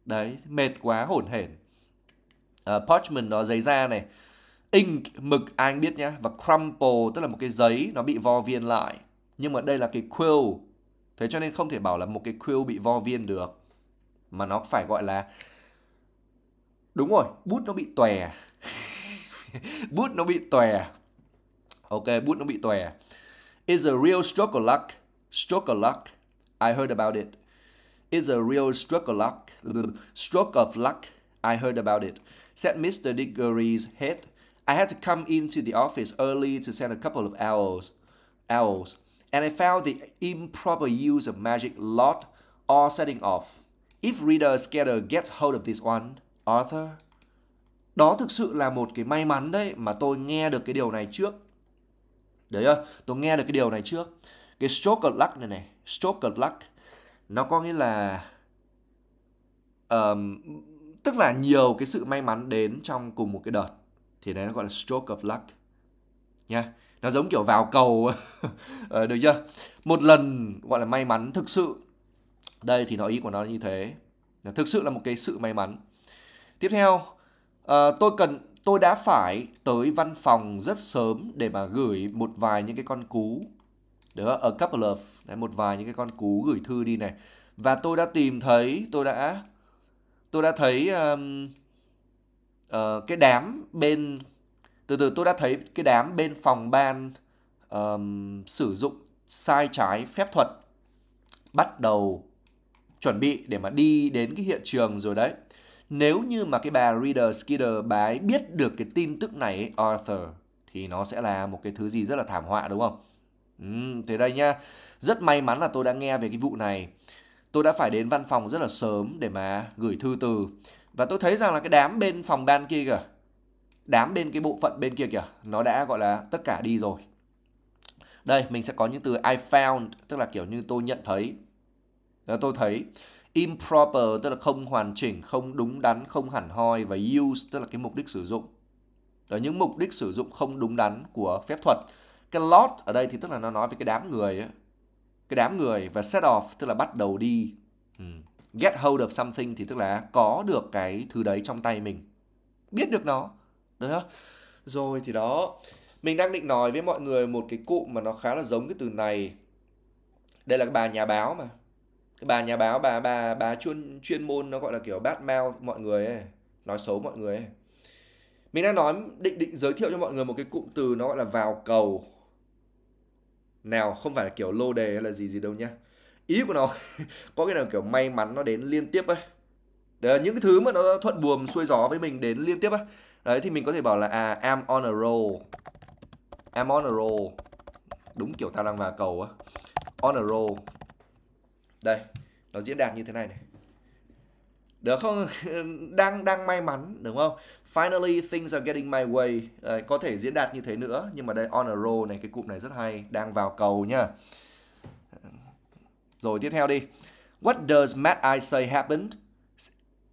đấy mệt quá hổn hển uh, parchment nó giấy da này ink mực ai anh biết nhá và crumple tức là một cái giấy nó bị vo viên lại nhưng mà đây là cái quill thế cho nên không thể bảo là một cái quill bị vo viên được mà nó phải gọi là đúng rồi bút nó bị tòe bút nó bị tòe ok bút nó bị tòe It's a real stroke of luck. Stroke of luck. I heard about it. It's a real stroke of luck. Stroke of luck. I heard about it, said Mr. Diggory's head. I had to come into the office early to send a couple of owls. Owls. And I found the improper use of magic lot all setting off. If Reader Scatter gets hold of this one, Arthur. Đó thực sự là một cái may mắn đấy mà tôi nghe được cái điều này trước đấy không? tôi nghe được cái điều này trước cái stroke of luck này này stroke of luck nó có nghĩa là um, tức là nhiều cái sự may mắn đến trong cùng một cái đợt thì đấy nó gọi là stroke of luck nha nó giống kiểu vào cầu ờ, được chưa một lần gọi là may mắn thực sự đây thì nó ý của nó như thế thực sự là một cái sự may mắn tiếp theo uh, tôi cần tôi đã phải tới văn phòng rất sớm để mà gửi một vài những cái con cú. Đó, a couple of, đấy, một vài những cái con cú gửi thư đi này. Và tôi đã tìm thấy, tôi đã tôi đã thấy um, uh, cái đám bên từ từ tôi đã thấy cái đám bên phòng ban um, sử dụng sai trái phép thuật bắt đầu chuẩn bị để mà đi đến cái hiện trường rồi đấy nếu như mà cái bà Reader Skeeter bà ấy biết được cái tin tức này ấy, Arthur thì nó sẽ là một cái thứ gì rất là thảm họa đúng không? Ừ, thế đây nhá, rất may mắn là tôi đã nghe về cái vụ này. Tôi đã phải đến văn phòng rất là sớm để mà gửi thư từ. Và tôi thấy rằng là cái đám bên phòng ban kia kìa, đám bên cái bộ phận bên kia kìa, nó đã gọi là tất cả đi rồi. Đây, mình sẽ có những từ I found, tức là kiểu như tôi nhận thấy, tôi thấy improper tức là không hoàn chỉnh, không đúng đắn, không hẳn hoi và use tức là cái mục đích sử dụng. Đó những mục đích sử dụng không đúng đắn của phép thuật. Cái lot ở đây thì tức là nó nói về cái đám người ấy. Cái đám người và set off tức là bắt đầu đi. Ừ. Get hold of something thì tức là có được cái thứ đấy trong tay mình. Biết được nó. Được không? Rồi thì đó. Mình đang định nói với mọi người một cái cụm mà nó khá là giống cái từ này. Đây là cái bà nhà báo mà cái bà nhà báo bà bà bà chuyên chuyên môn nó gọi là kiểu bad mouth mọi người ấy, nói xấu mọi người ấy. Mình đang nói định định giới thiệu cho mọi người một cái cụm từ nó gọi là vào cầu. Nào không phải là kiểu lô đề hay là gì gì đâu nhá. Ý của nó có cái nào kiểu may mắn nó đến liên tiếp ấy. Đấy là những cái thứ mà nó thuận buồm xuôi gió với mình đến liên tiếp ấy Đấy thì mình có thể bảo là à I'm on a roll. I'm on a roll. Đúng kiểu tao đang vào cầu á. On a roll, đây nó diễn đạt như thế này này được không đang đang may mắn đúng không finally things are getting my way đấy, có thể diễn đạt như thế nữa nhưng mà đây on a roll này cái cụm này rất hay đang vào cầu nha rồi tiếp theo đi what does Matt I say happened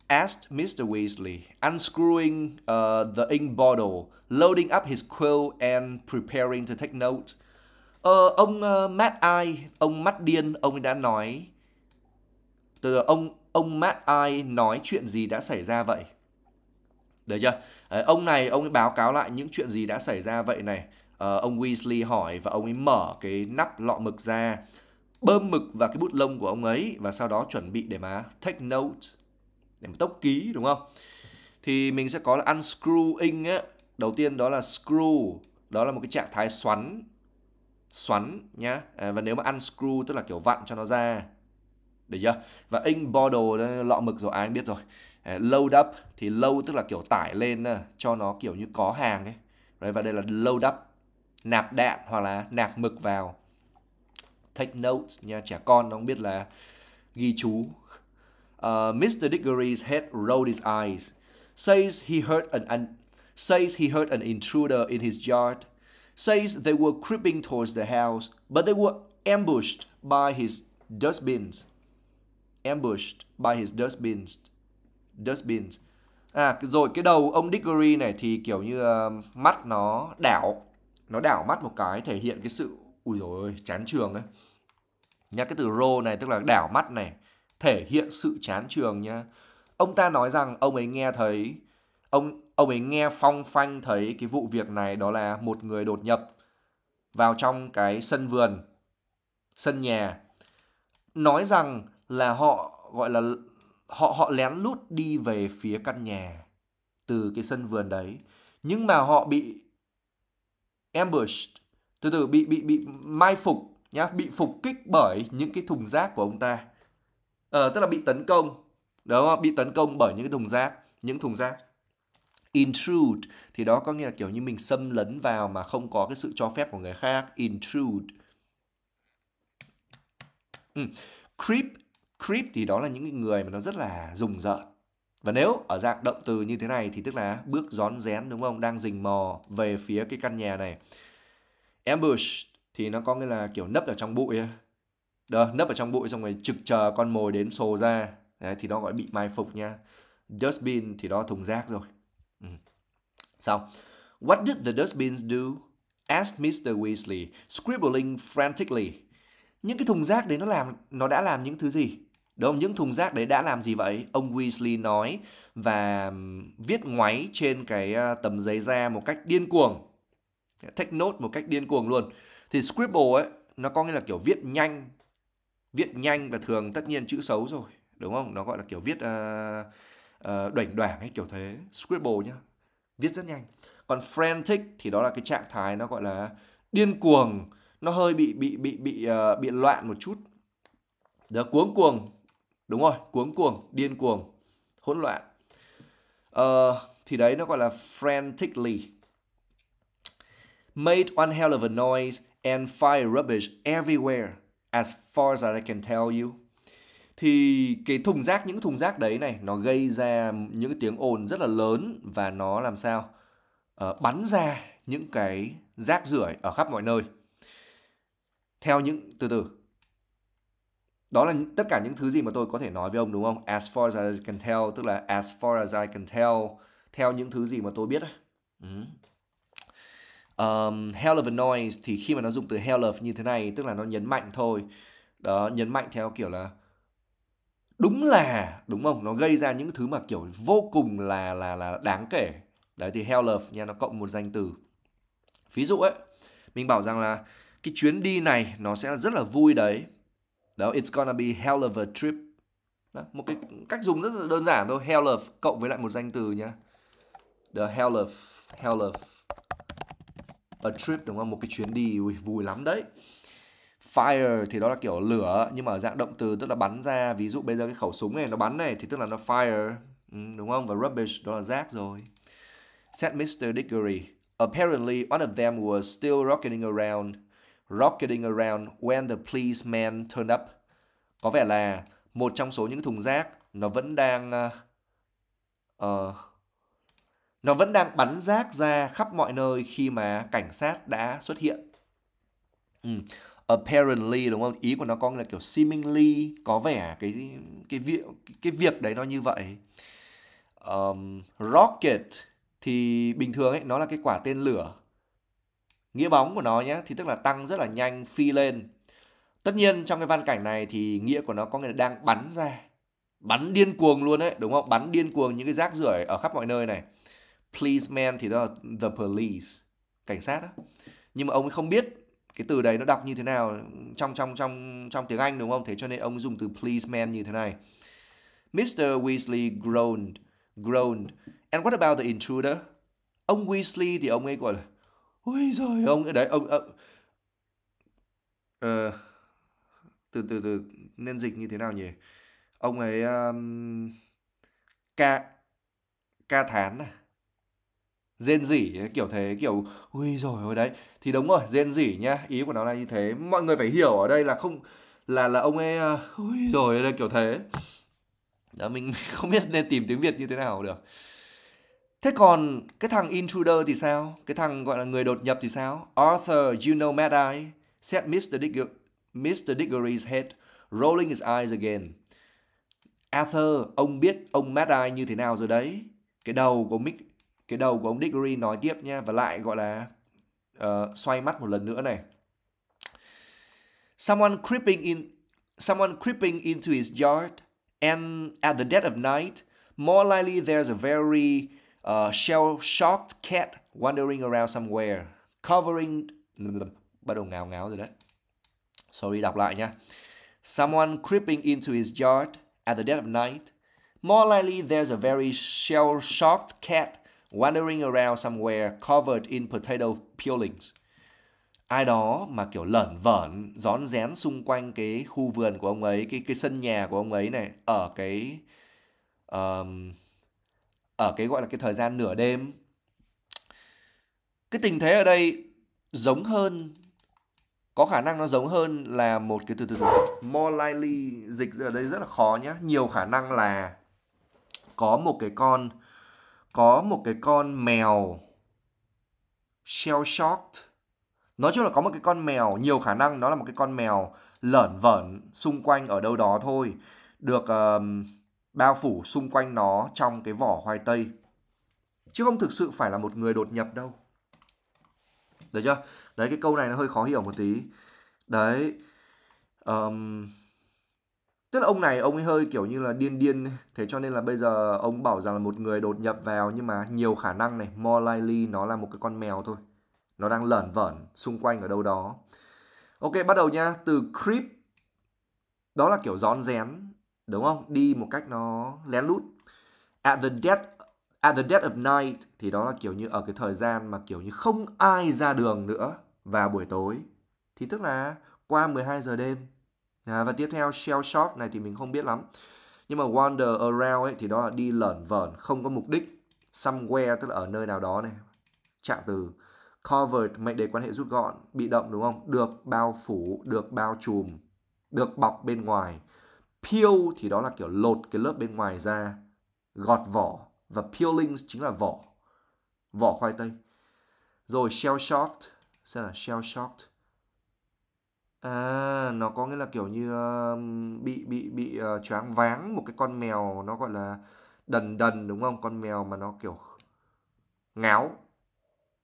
asked Mr Weasley unscrewing uh, the ink bottle loading up his quill and preparing to take notes uh, ờ, ông uh, Matt I ông mắt điên ông đã nói từ ông ông Matt ai nói chuyện gì đã xảy ra vậy được chưa Đấy, ờ, ông này ông ấy báo cáo lại những chuyện gì đã xảy ra vậy này ờ, ông Weasley hỏi và ông ấy mở cái nắp lọ mực ra bơm mực vào cái bút lông của ông ấy và sau đó chuẩn bị để mà take note để mà tốc ký đúng không thì mình sẽ có là unscrewing á đầu tiên đó là screw đó là một cái trạng thái xoắn xoắn nhá à, và nếu mà unscrew tức là kiểu vặn cho nó ra được chưa và in bottle lọ mực rồi ai biết rồi ờ, load up thì load tức là kiểu tải lên ờ, cho nó kiểu như có hàng ấy đấy và đây là load up nạp đạn hoặc là nạp mực vào take notes nha trẻ con nó không biết là ghi chú uh, ờ, Mr. Diggory's head rolled his eyes says he heard an, an says he heard an intruder in his yard says they were creeping towards the house but they were ambushed by his dustbins ambushed by his dustbins. Dustbins. À rồi cái đầu ông Diggory này thì kiểu như uh, mắt nó đảo, nó đảo mắt một cái thể hiện cái sự ui rồi ơi, chán trường ấy. Nhắc cái từ roll này tức là đảo mắt này, thể hiện sự chán trường nhá. Ông ta nói rằng ông ấy nghe thấy ông ông ấy nghe phong phanh thấy cái vụ việc này đó là một người đột nhập vào trong cái sân vườn sân nhà nói rằng là họ gọi là họ họ lén lút đi về phía căn nhà từ cái sân vườn đấy nhưng mà họ bị ambushed từ từ bị bị bị mai phục nhá bị phục kích bởi những cái thùng rác của ông ta ờ, tức là bị tấn công đúng không bị tấn công bởi những cái thùng rác những thùng rác intrude thì đó có nghĩa là kiểu như mình xâm lấn vào mà không có cái sự cho phép của người khác intrude ừ. creep creep thì đó là những người mà nó rất là rùng rợn và nếu ở dạng động từ như thế này thì tức là bước rón rén đúng không đang rình mò về phía cái căn nhà này ambush thì nó có nghĩa là kiểu nấp ở trong bụi đó nấp ở trong bụi xong rồi trực chờ con mồi đến sồ ra Đấy, thì nó gọi bị mai phục nha dustbin thì đó thùng rác rồi ừ. sau what did the dustbins do asked Mr. Weasley scribbling frantically những cái thùng rác đấy nó làm nó đã làm những thứ gì Đúng Những thùng rác đấy đã làm gì vậy? Ông Weasley nói và viết ngoáy trên cái ờ, tấm giấy da một cách điên cuồng. Take note một cách điên cuồng luôn. Thì scribble ấy, nó có nghĩa là kiểu viết nhanh. Viết nhanh và thường tất nhiên chữ xấu rồi. Đúng không? Nó gọi là kiểu viết uh, ờ, uh, ờ, đoảnh đoảng hay kiểu thế. Scribble nhá. Viết rất nhanh. Còn frantic thì đó là cái trạng thái nó gọi là điên cuồng. Nó hơi bị bị bị bị uh, bị loạn một chút. Đó, cuống cuồng đúng rồi cuống cuồng điên cuồng hỗn loạn uh, thì đấy nó gọi là frantically made one hell of a noise and fire rubbish everywhere as far as I can tell you thì cái thùng rác những thùng rác đấy này nó gây ra những tiếng ồn rất là lớn và nó làm sao uh, bắn ra những cái rác rưởi ở khắp mọi nơi theo những từ từ đó là tất cả những thứ gì mà tôi có thể nói với ông đúng không as far as I can tell tức là as far as I can tell theo những thứ gì mà tôi biết ừ. um, hell of a noise thì khi mà nó dùng từ hell of như thế này tức là nó nhấn mạnh thôi đó nhấn mạnh theo kiểu là đúng là đúng không nó gây ra những thứ mà kiểu vô cùng là là là đáng kể đấy thì hell of nha nó cộng một danh từ ví dụ ấy mình bảo rằng là cái chuyến đi này nó sẽ rất là vui đấy đó it's gonna be hell of a trip đó, một cái cách dùng rất là đơn giản thôi hell of cộng với lại một danh từ nhá the hell of hell of a trip đúng không một cái chuyến đi ui, vui lắm đấy fire thì đó là kiểu lửa nhưng mà ở dạng động từ tức là bắn ra ví dụ bây giờ cái khẩu súng này nó bắn này thì tức là nó fire ừ, đúng không và rubbish đó là rác rồi said Mr. Diggory apparently one of them was still rocketing around rocketing around when the policeman turned up. Có vẻ là một trong số những thùng rác nó vẫn đang uh, nó vẫn đang bắn rác ra khắp mọi nơi khi mà cảnh sát đã xuất hiện. Ừ. Apparently đúng không? Ý của nó có là kiểu seemingly có vẻ cái cái việc cái việc đấy nó như vậy. Um, rocket thì bình thường ấy nó là cái quả tên lửa nghĩa bóng của nó nhé thì tức là tăng rất là nhanh phi lên tất nhiên trong cái văn cảnh này thì nghĩa của nó có nghĩa là đang bắn ra bắn điên cuồng luôn đấy đúng không bắn điên cuồng những cái rác rưởi ở khắp mọi nơi này man thì đó là the police cảnh sát đó nhưng mà ông ấy không biết cái từ đấy nó đọc như thế nào trong trong trong trong tiếng Anh đúng không? Thế cho nên ông dùng từ policeman như thế này. Mr. Weasley groaned, groaned. And what about the intruder? Ông Weasley thì ông ấy gọi là ôi giời ông ấy đấy ông, ờ, từ từ từ nên dịch như thế nào nhỉ ông ấy um, ca ca thán à rên rỉ kiểu thế kiểu ui rồi ôi đấy thì đúng rồi rên rỉ nhá ý của nó là như thế mọi người phải hiểu ở đây là không là là ông ấy ui ờ, rồi đây kiểu thế đó mình không biết nên tìm tiếng việt như thế nào được Thế còn cái thằng intruder thì sao? Cái thằng gọi là người đột nhập thì sao? Arthur, you know mad eye, said Mr. Digger, Mr. Diggory's head, rolling his eyes again. Arthur, ông biết ông mad eye như thế nào rồi đấy. Cái đầu của Mick, cái đầu của ông Diggory nói tiếp nha và lại gọi là uh, xoay mắt một lần nữa này. Someone creeping in, someone creeping into his yard, and at the dead of night, more likely there's a very shell shocked cat wandering around somewhere covering bắt đầu ngáo ngáo rồi đấy sorry đọc lại nhá someone creeping into his yard at the dead of night more likely there's a very shell shocked cat wandering around somewhere covered in potato peelings ai đó mà kiểu lẩn vẩn rón rén xung quanh cái khu vườn của ông ấy cái cái sân nhà của ông ấy này ở cái um, ở cái gọi là cái thời gian nửa đêm cái tình thế ở đây giống hơn có khả năng nó giống hơn là một cái từ từ, từ. more likely dịch ở đây rất là khó nhá nhiều khả năng là có một cái con có một cái con mèo shell shocked nói chung là có một cái con mèo nhiều khả năng nó là một cái con mèo lởn vởn xung quanh ở đâu đó thôi được uh, bao phủ xung quanh nó trong cái vỏ khoai tây. Chứ không thực sự phải là một người đột nhập đâu. Được chưa? Đấy, cái câu này nó hơi khó hiểu một tí. Đấy. Um, tức là ông này, ông ấy hơi kiểu như là điên điên. Thế cho nên là bây giờ ông bảo rằng là một người đột nhập vào nhưng mà nhiều khả năng này, more likely nó là một cái con mèo thôi. Nó đang lởn vởn xung quanh ở đâu đó. Ok, bắt đầu nha. Từ creep, đó là kiểu rón rén, đúng không đi một cách nó lén lút at the death at the dead of night thì đó là kiểu như ở cái thời gian mà kiểu như không ai ra đường nữa vào buổi tối thì tức là qua 12 giờ đêm à, và tiếp theo shell shock này thì mình không biết lắm nhưng mà wander around ấy thì đó là đi lởn vởn không có mục đích somewhere tức là ở nơi nào đó này trạng từ covered mệnh đề quan hệ rút gọn bị động đúng không được bao phủ được bao trùm được bọc bên ngoài Peel thì đó là kiểu lột cái lớp bên ngoài ra, gọt vỏ và peeling chính là vỏ, vỏ khoai tây. Rồi shell shocked, xem là shell shocked. À, nó có nghĩa là kiểu như uh, bị bị bị uh, choáng váng một cái con mèo nó gọi là đần đần đúng không? Con mèo mà nó kiểu ngáo.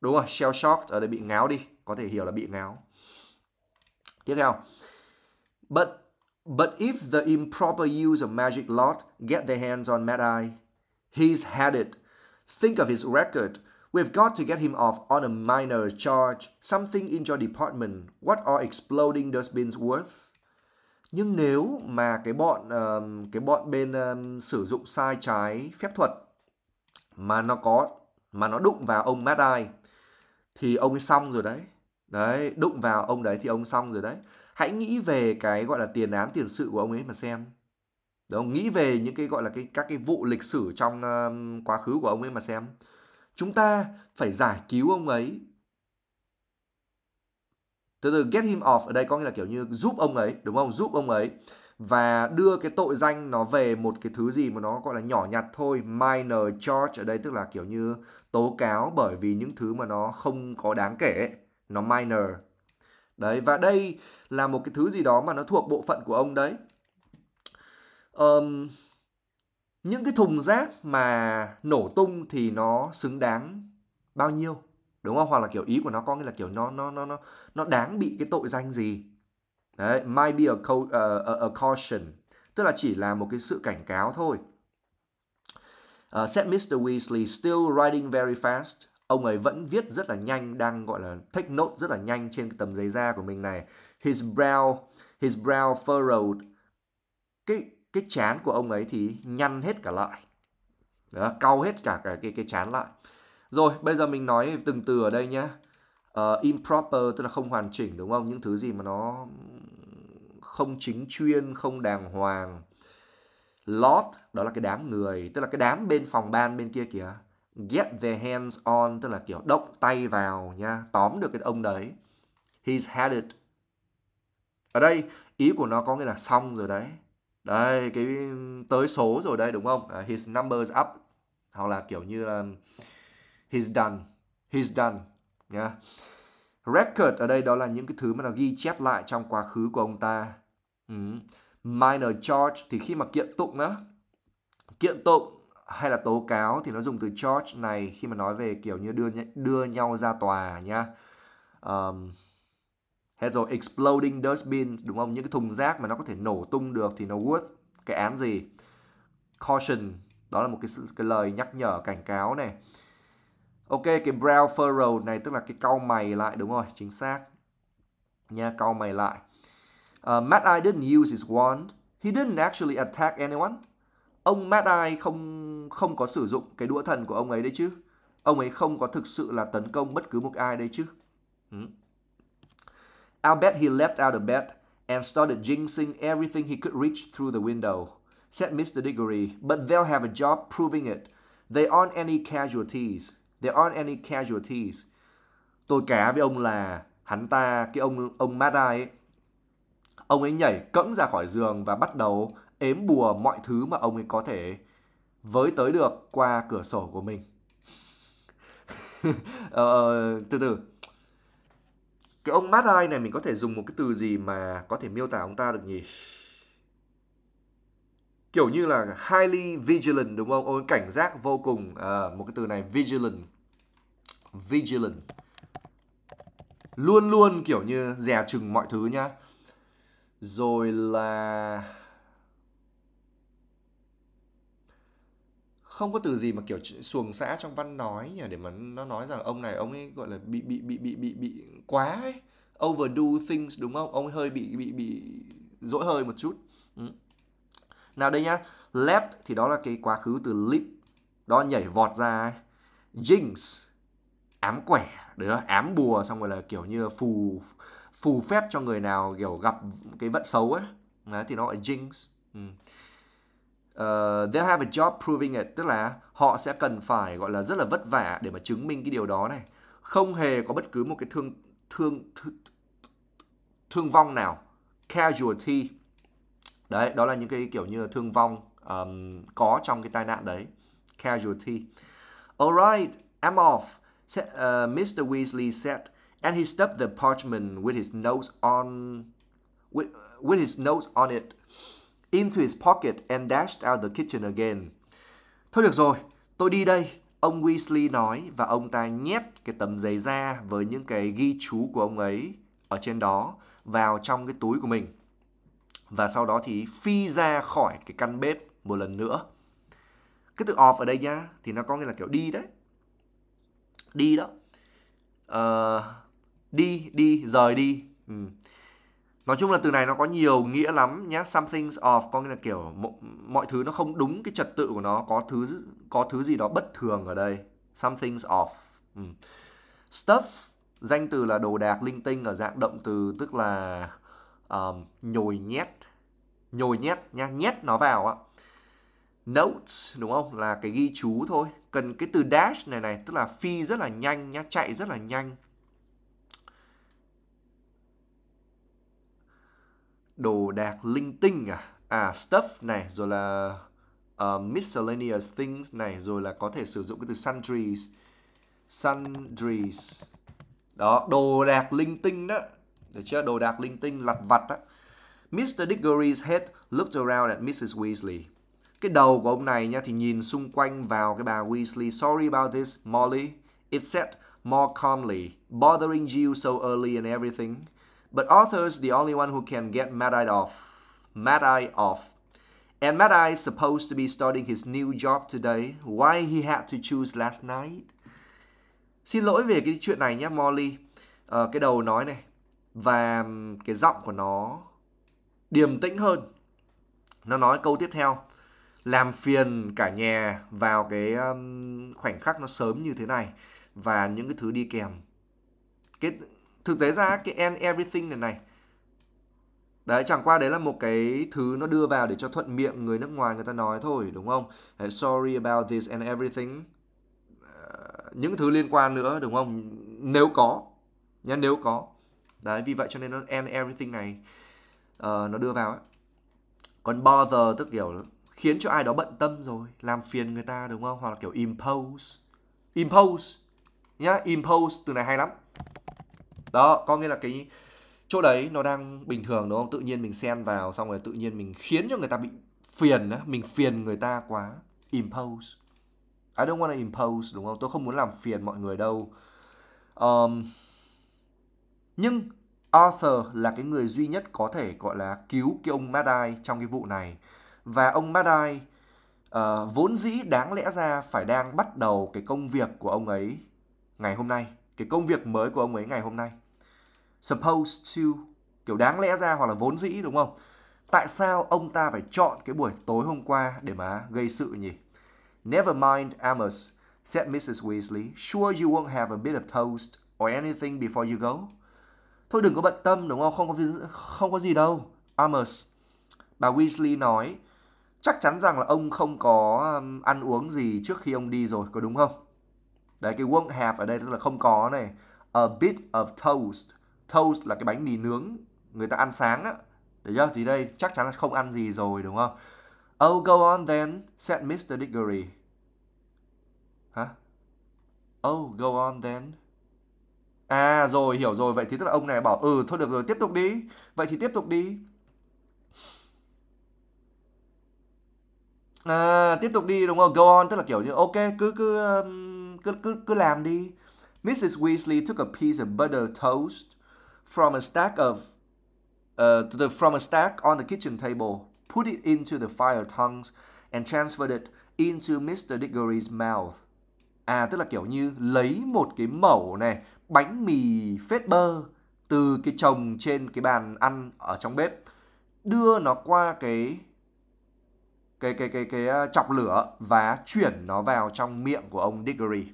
Đúng rồi, shell shocked ở đây bị ngáo đi, có thể hiểu là bị ngáo. Tiếp theo. But But if the improper use of magic lot get their hands on Mad Eye, he's had it. Think of his record. We've got to get him off on a minor charge, something in your department. What are exploding dustbins worth? Nhưng nếu mà cái bọn uh, cái bọn bên uh, sử dụng sai trái phép thuật mà nó có mà nó đụng vào ông Mad Eye thì ông ấy xong rồi đấy. Đấy, đụng vào ông đấy thì ông xong rồi đấy hãy nghĩ về cái gọi là tiền án tiền sự của ông ấy mà xem đúng không nghĩ về những cái gọi là cái các cái vụ lịch sử trong uh, quá khứ của ông ấy mà xem chúng ta phải giải cứu ông ấy từ từ get him off ở đây có nghĩa là kiểu như giúp ông ấy đúng không giúp ông ấy và đưa cái tội danh nó về một cái thứ gì mà nó gọi là nhỏ nhặt thôi minor charge ở đây tức là kiểu như tố cáo bởi vì những thứ mà nó không có đáng kể nó minor Đấy và đây là một cái thứ gì đó mà nó thuộc bộ phận của ông đấy. Um, những cái thùng rác mà nổ tung thì nó xứng đáng bao nhiêu đúng không hoặc là kiểu ý của nó có nghĩa là kiểu nó nó nó nó nó đáng bị cái tội danh gì đấy might be a, co- uh, ờ, a, ờ, a caution tức là chỉ là một cái sự cảnh cáo thôi uh, said Mr. Weasley still riding very fast ông ấy vẫn viết rất là nhanh đang gọi là take note rất là nhanh trên cái tấm giấy da của mình này his brow his brow furrowed cái cái chán của ông ấy thì nhăn hết cả lại đó cau hết cả cái cái cái chán lại rồi bây giờ mình nói từng từ ở đây nhé uh, ờ, improper tức là không hoàn chỉnh đúng không những thứ gì mà nó không chính chuyên không đàng hoàng lot đó là cái đám người tức là cái đám bên phòng ban bên kia kìa get their hands on tức là kiểu động tay vào nha, tóm được cái ông đấy. He's had it. Ở đây ý của nó có nghĩa là xong rồi đấy. Đây cái tới số rồi đây đúng không? Uh, his numbers up hoặc là kiểu như là he's done. He's done nha. Yeah. Record ở đây đó là những cái thứ mà nó ghi chép lại trong quá khứ của ông ta. Ừ. Minor charge thì khi mà kiện tụng đó, kiện tụng hay là tố cáo thì nó dùng từ charge này khi mà nói về kiểu như đưa đưa nhau ra tòa nhá um, hết rồi exploding dustbin đúng không những cái thùng rác mà nó có thể nổ tung được thì nó worth cái án gì caution đó là một cái cái lời nhắc nhở cảnh cáo này ok cái brow furrow này tức là cái cau mày lại đúng rồi chính xác nha cau mày lại uh, Matt I didn't use his wand he didn't actually attack anyone ông Madai không không có sử dụng cái đũa thần của ông ấy đấy chứ ông ấy không có thực sự là tấn công bất cứ một ai đấy chứ ừ. I'll bet he leapt out of bed and started jinxing everything he could reach through the window said Mr. Diggory but they'll have a job proving it there aren't any casualties there aren't any casualties tôi cá với ông là hắn ta cái ông ông Madai ấy ông ấy nhảy cẫng ra khỏi giường và bắt đầu ếm bùa mọi thứ mà ông ấy có thể với tới được qua cửa sổ của mình ờ, ờ, từ từ cái ông mát ai này mình có thể dùng một cái từ gì mà có thể miêu tả ông ta được nhỉ kiểu như là highly vigilant đúng không ông cảnh giác vô cùng à, một cái từ này vigilant vigilant luôn luôn kiểu như dè chừng mọi thứ nhá rồi là không có từ gì mà kiểu xuồng xã trong văn nói nhỉ để mà nó nói rằng ông này ông ấy gọi là bị bị bị bị bị bị quá ấy. overdo things đúng không ông ấy hơi bị bị bị dỗi hơi một chút ừ. nào đây nhá left thì đó là cái quá khứ từ leap đó nhảy vọt ra ấy. jinx ám quẻ đấy đó, ám bùa xong rồi là kiểu như là phù phù phép cho người nào kiểu gặp cái vận xấu ấy đấy, thì nó gọi jinx ừ uh, they'll have a job proving it tức là họ sẽ cần phải gọi là rất là vất vả để mà chứng minh cái điều đó này không hề có bất cứ một cái thương thương thương, thương vong nào casualty đấy đó là những cái kiểu như là thương vong um, có trong cái tai nạn đấy casualty alright I'm off said, uh, Mr Weasley said and he stuffed the parchment with his nose on with, with his nose on it into his pocket and dashed out the kitchen again. Thôi được rồi, tôi đi đây, ông Weasley nói và ông ta nhét cái tấm giấy ra với những cái ghi chú của ông ấy ở trên đó vào trong cái túi của mình. Và sau đó thì phi ra khỏi cái căn bếp một lần nữa. Cái từ off ở đây nha, thì nó có nghĩa là kiểu đi đấy. Đi đó. Uh, đi, đi, rời đi. Ừ nói chung là từ này nó có nhiều nghĩa lắm nhé something of có nghĩa là kiểu mọi thứ nó không đúng cái trật tự của nó có thứ có thứ gì đó bất thường ở đây something off ừ. stuff danh từ là đồ đạc linh tinh ở dạng động từ tức là um, nhồi nhét nhồi nhét nha nhét nó vào á notes đúng không là cái ghi chú thôi cần cái từ dash này này tức là phi rất là nhanh nhá chạy rất là nhanh đồ đạc linh tinh à à stuff này rồi là uh, miscellaneous things này rồi là có thể sử dụng cái từ sundries sundries đó đồ đạc linh tinh đó được chưa đồ đạc linh tinh lặt vặt đó Mr. Diggory's head looked around at Mrs. Weasley cái đầu của ông này nha thì nhìn xung quanh vào cái bà Weasley sorry about this Molly it said more calmly bothering you so early and everything But Arthur's the only one who can get Mad-Eye off. Mad-Eye off. And Mad-Eye supposed to be starting his new job today. Why he had to choose last night? Xin lỗi về cái chuyện này nhé Molly. À, cái đầu nói này. Và cái giọng của nó điềm tĩnh hơn. Nó nói câu tiếp theo. Làm phiền cả nhà vào cái um, khoảnh khắc nó sớm như thế này. Và những cái thứ đi kèm. Cái thực tế ra cái and everything này này Đấy, chẳng qua đấy là một cái thứ nó đưa vào để cho thuận miệng người nước ngoài người ta nói thôi, đúng không? sorry about this and everything. Ờ, những thứ liên quan nữa, đúng không? Nếu có. Nhá, nếu có. Đấy, vì vậy cho nên nó and everything này uh, nó đưa vào ấy. Còn bother tức kiểu khiến cho ai đó bận tâm rồi, làm phiền người ta, đúng không? Hoặc là kiểu impose. Impose. Nhá, impose từ này hay lắm đó có nghĩa là cái chỗ đấy nó đang bình thường đúng không tự nhiên mình xen vào xong rồi tự nhiên mình khiến cho người ta bị phiền á mình phiền người ta quá impose I don't want to impose đúng không tôi không muốn làm phiền mọi người đâu um, nhưng Arthur là cái người duy nhất có thể gọi là cứu cái ông Madai trong cái vụ này và ông Madai uh, ờ, vốn dĩ đáng lẽ ra phải đang bắt đầu cái công việc của ông ấy ngày hôm nay cái công việc mới của ông ấy ngày hôm nay supposed to kiểu đáng lẽ ra hoặc là vốn dĩ đúng không tại sao ông ta phải chọn cái buổi tối hôm qua để mà gây sự nhỉ never mind Amos said Mrs Weasley sure you won't have a bit of toast or anything before you go thôi đừng có bận tâm đúng không không có không có gì đâu Amos bà Weasley nói chắc chắn rằng là ông không có um, ăn uống gì trước khi ông đi rồi có đúng không đấy cái won't have ở đây tức là không có này a bit of toast toast là cái bánh mì nướng người ta ăn sáng á được chưa thì đây chắc chắn là không ăn gì rồi đúng không Oh go on then said Mr Diggory hả Oh go on then À rồi hiểu rồi Vậy thì tức là ông này bảo Ừ thôi được rồi tiếp tục đi Vậy thì tiếp tục đi À tiếp tục đi đúng không Go on tức là kiểu như Ok cứ cứ um, cứ cứ cứ làm đi. Mrs. Weasley took a piece of buttered toast from a stack of uh, the, from a stack on the kitchen table, put it into the fire tongs and transferred it into Mr. Diggory's mouth. À tức là kiểu như lấy một cái mẩu này bánh mì phết bơ từ cái chồng trên cái bàn ăn ở trong bếp đưa nó qua cái cái cái cái, cái ờ, chọc lửa và chuyển nó vào trong miệng của ông Diggory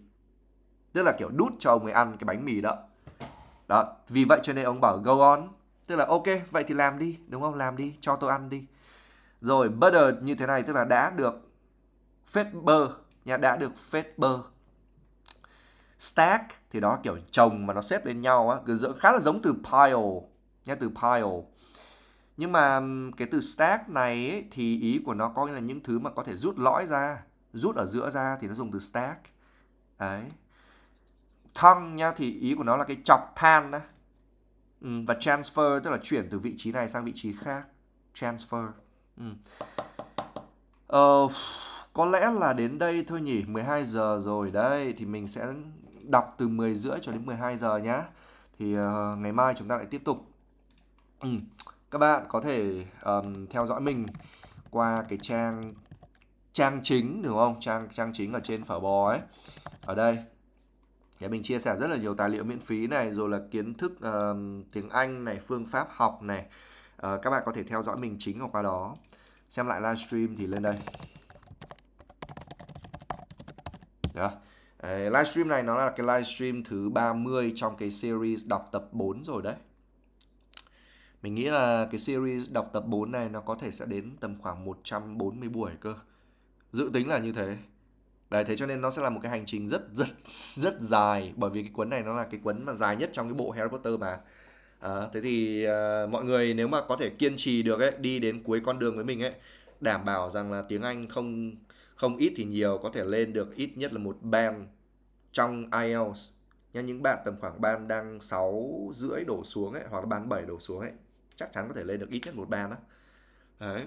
tức là kiểu đút cho ông ấy ăn cái bánh mì đó đó vì vậy cho nên ông bảo go on tức là ok vậy thì làm đi đúng không làm đi cho tôi ăn đi rồi butter như thế này tức là đã được phết bơ nha đã được phết bơ stack thì đó kiểu chồng mà nó xếp lên nhau á khá là giống từ pile nha từ pile nhưng mà cái từ stack này ấy, thì ý của nó coi nghĩa là những thứ mà có thể rút lõi ra rút ở giữa ra thì nó dùng từ stack đấy Thăng nhá thì ý của nó là cái chọc than đó. Ừ, và transfer tức là chuyển từ vị trí này sang vị trí khác. Transfer. Ừ. Ờ, có lẽ là đến đây thôi nhỉ, 12 giờ rồi đây thì mình sẽ đọc từ 10 rưỡi cho đến 12 giờ nhá. Thì uh, ngày mai chúng ta lại tiếp tục. Ừ. Các bạn có thể um, theo dõi mình qua cái trang trang chính đúng không? Trang trang chính ở trên phở bò ấy. Ở đây thì mình chia sẻ rất là nhiều tài liệu miễn phí này rồi là kiến thức uh, tiếng Anh này phương pháp học này uh, các bạn có thể theo dõi mình chính ở qua đó xem lại livestream thì lên đây Đó. Yeah. Uh, livestream này nó là cái livestream thứ 30 trong cái series đọc tập 4 rồi đấy mình nghĩ là cái series đọc tập 4 này nó có thể sẽ đến tầm khoảng 140 buổi cơ. Dự tính là như thế đấy thế cho nên nó sẽ là một cái hành trình rất rất rất dài bởi vì cái cuốn này nó là cái cuốn mà dài nhất trong cái bộ Harry Potter mà à, thế thì uh, mọi người nếu mà có thể kiên trì được ấy đi đến cuối con đường với mình ấy đảm bảo rằng là tiếng Anh không không ít thì nhiều có thể lên được ít nhất là một band trong IELTS nha những bạn tầm khoảng ban đang 6 rưỡi đổ xuống ấy hoặc là ban 7 đổ xuống ấy chắc chắn có thể lên được ít nhất một ban đó đấy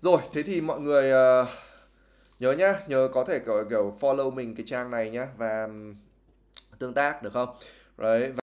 rồi thế thì mọi người uh, nhớ nhá nhớ có thể kiểu, kiểu follow mình cái trang này nhá và tương tác được không đấy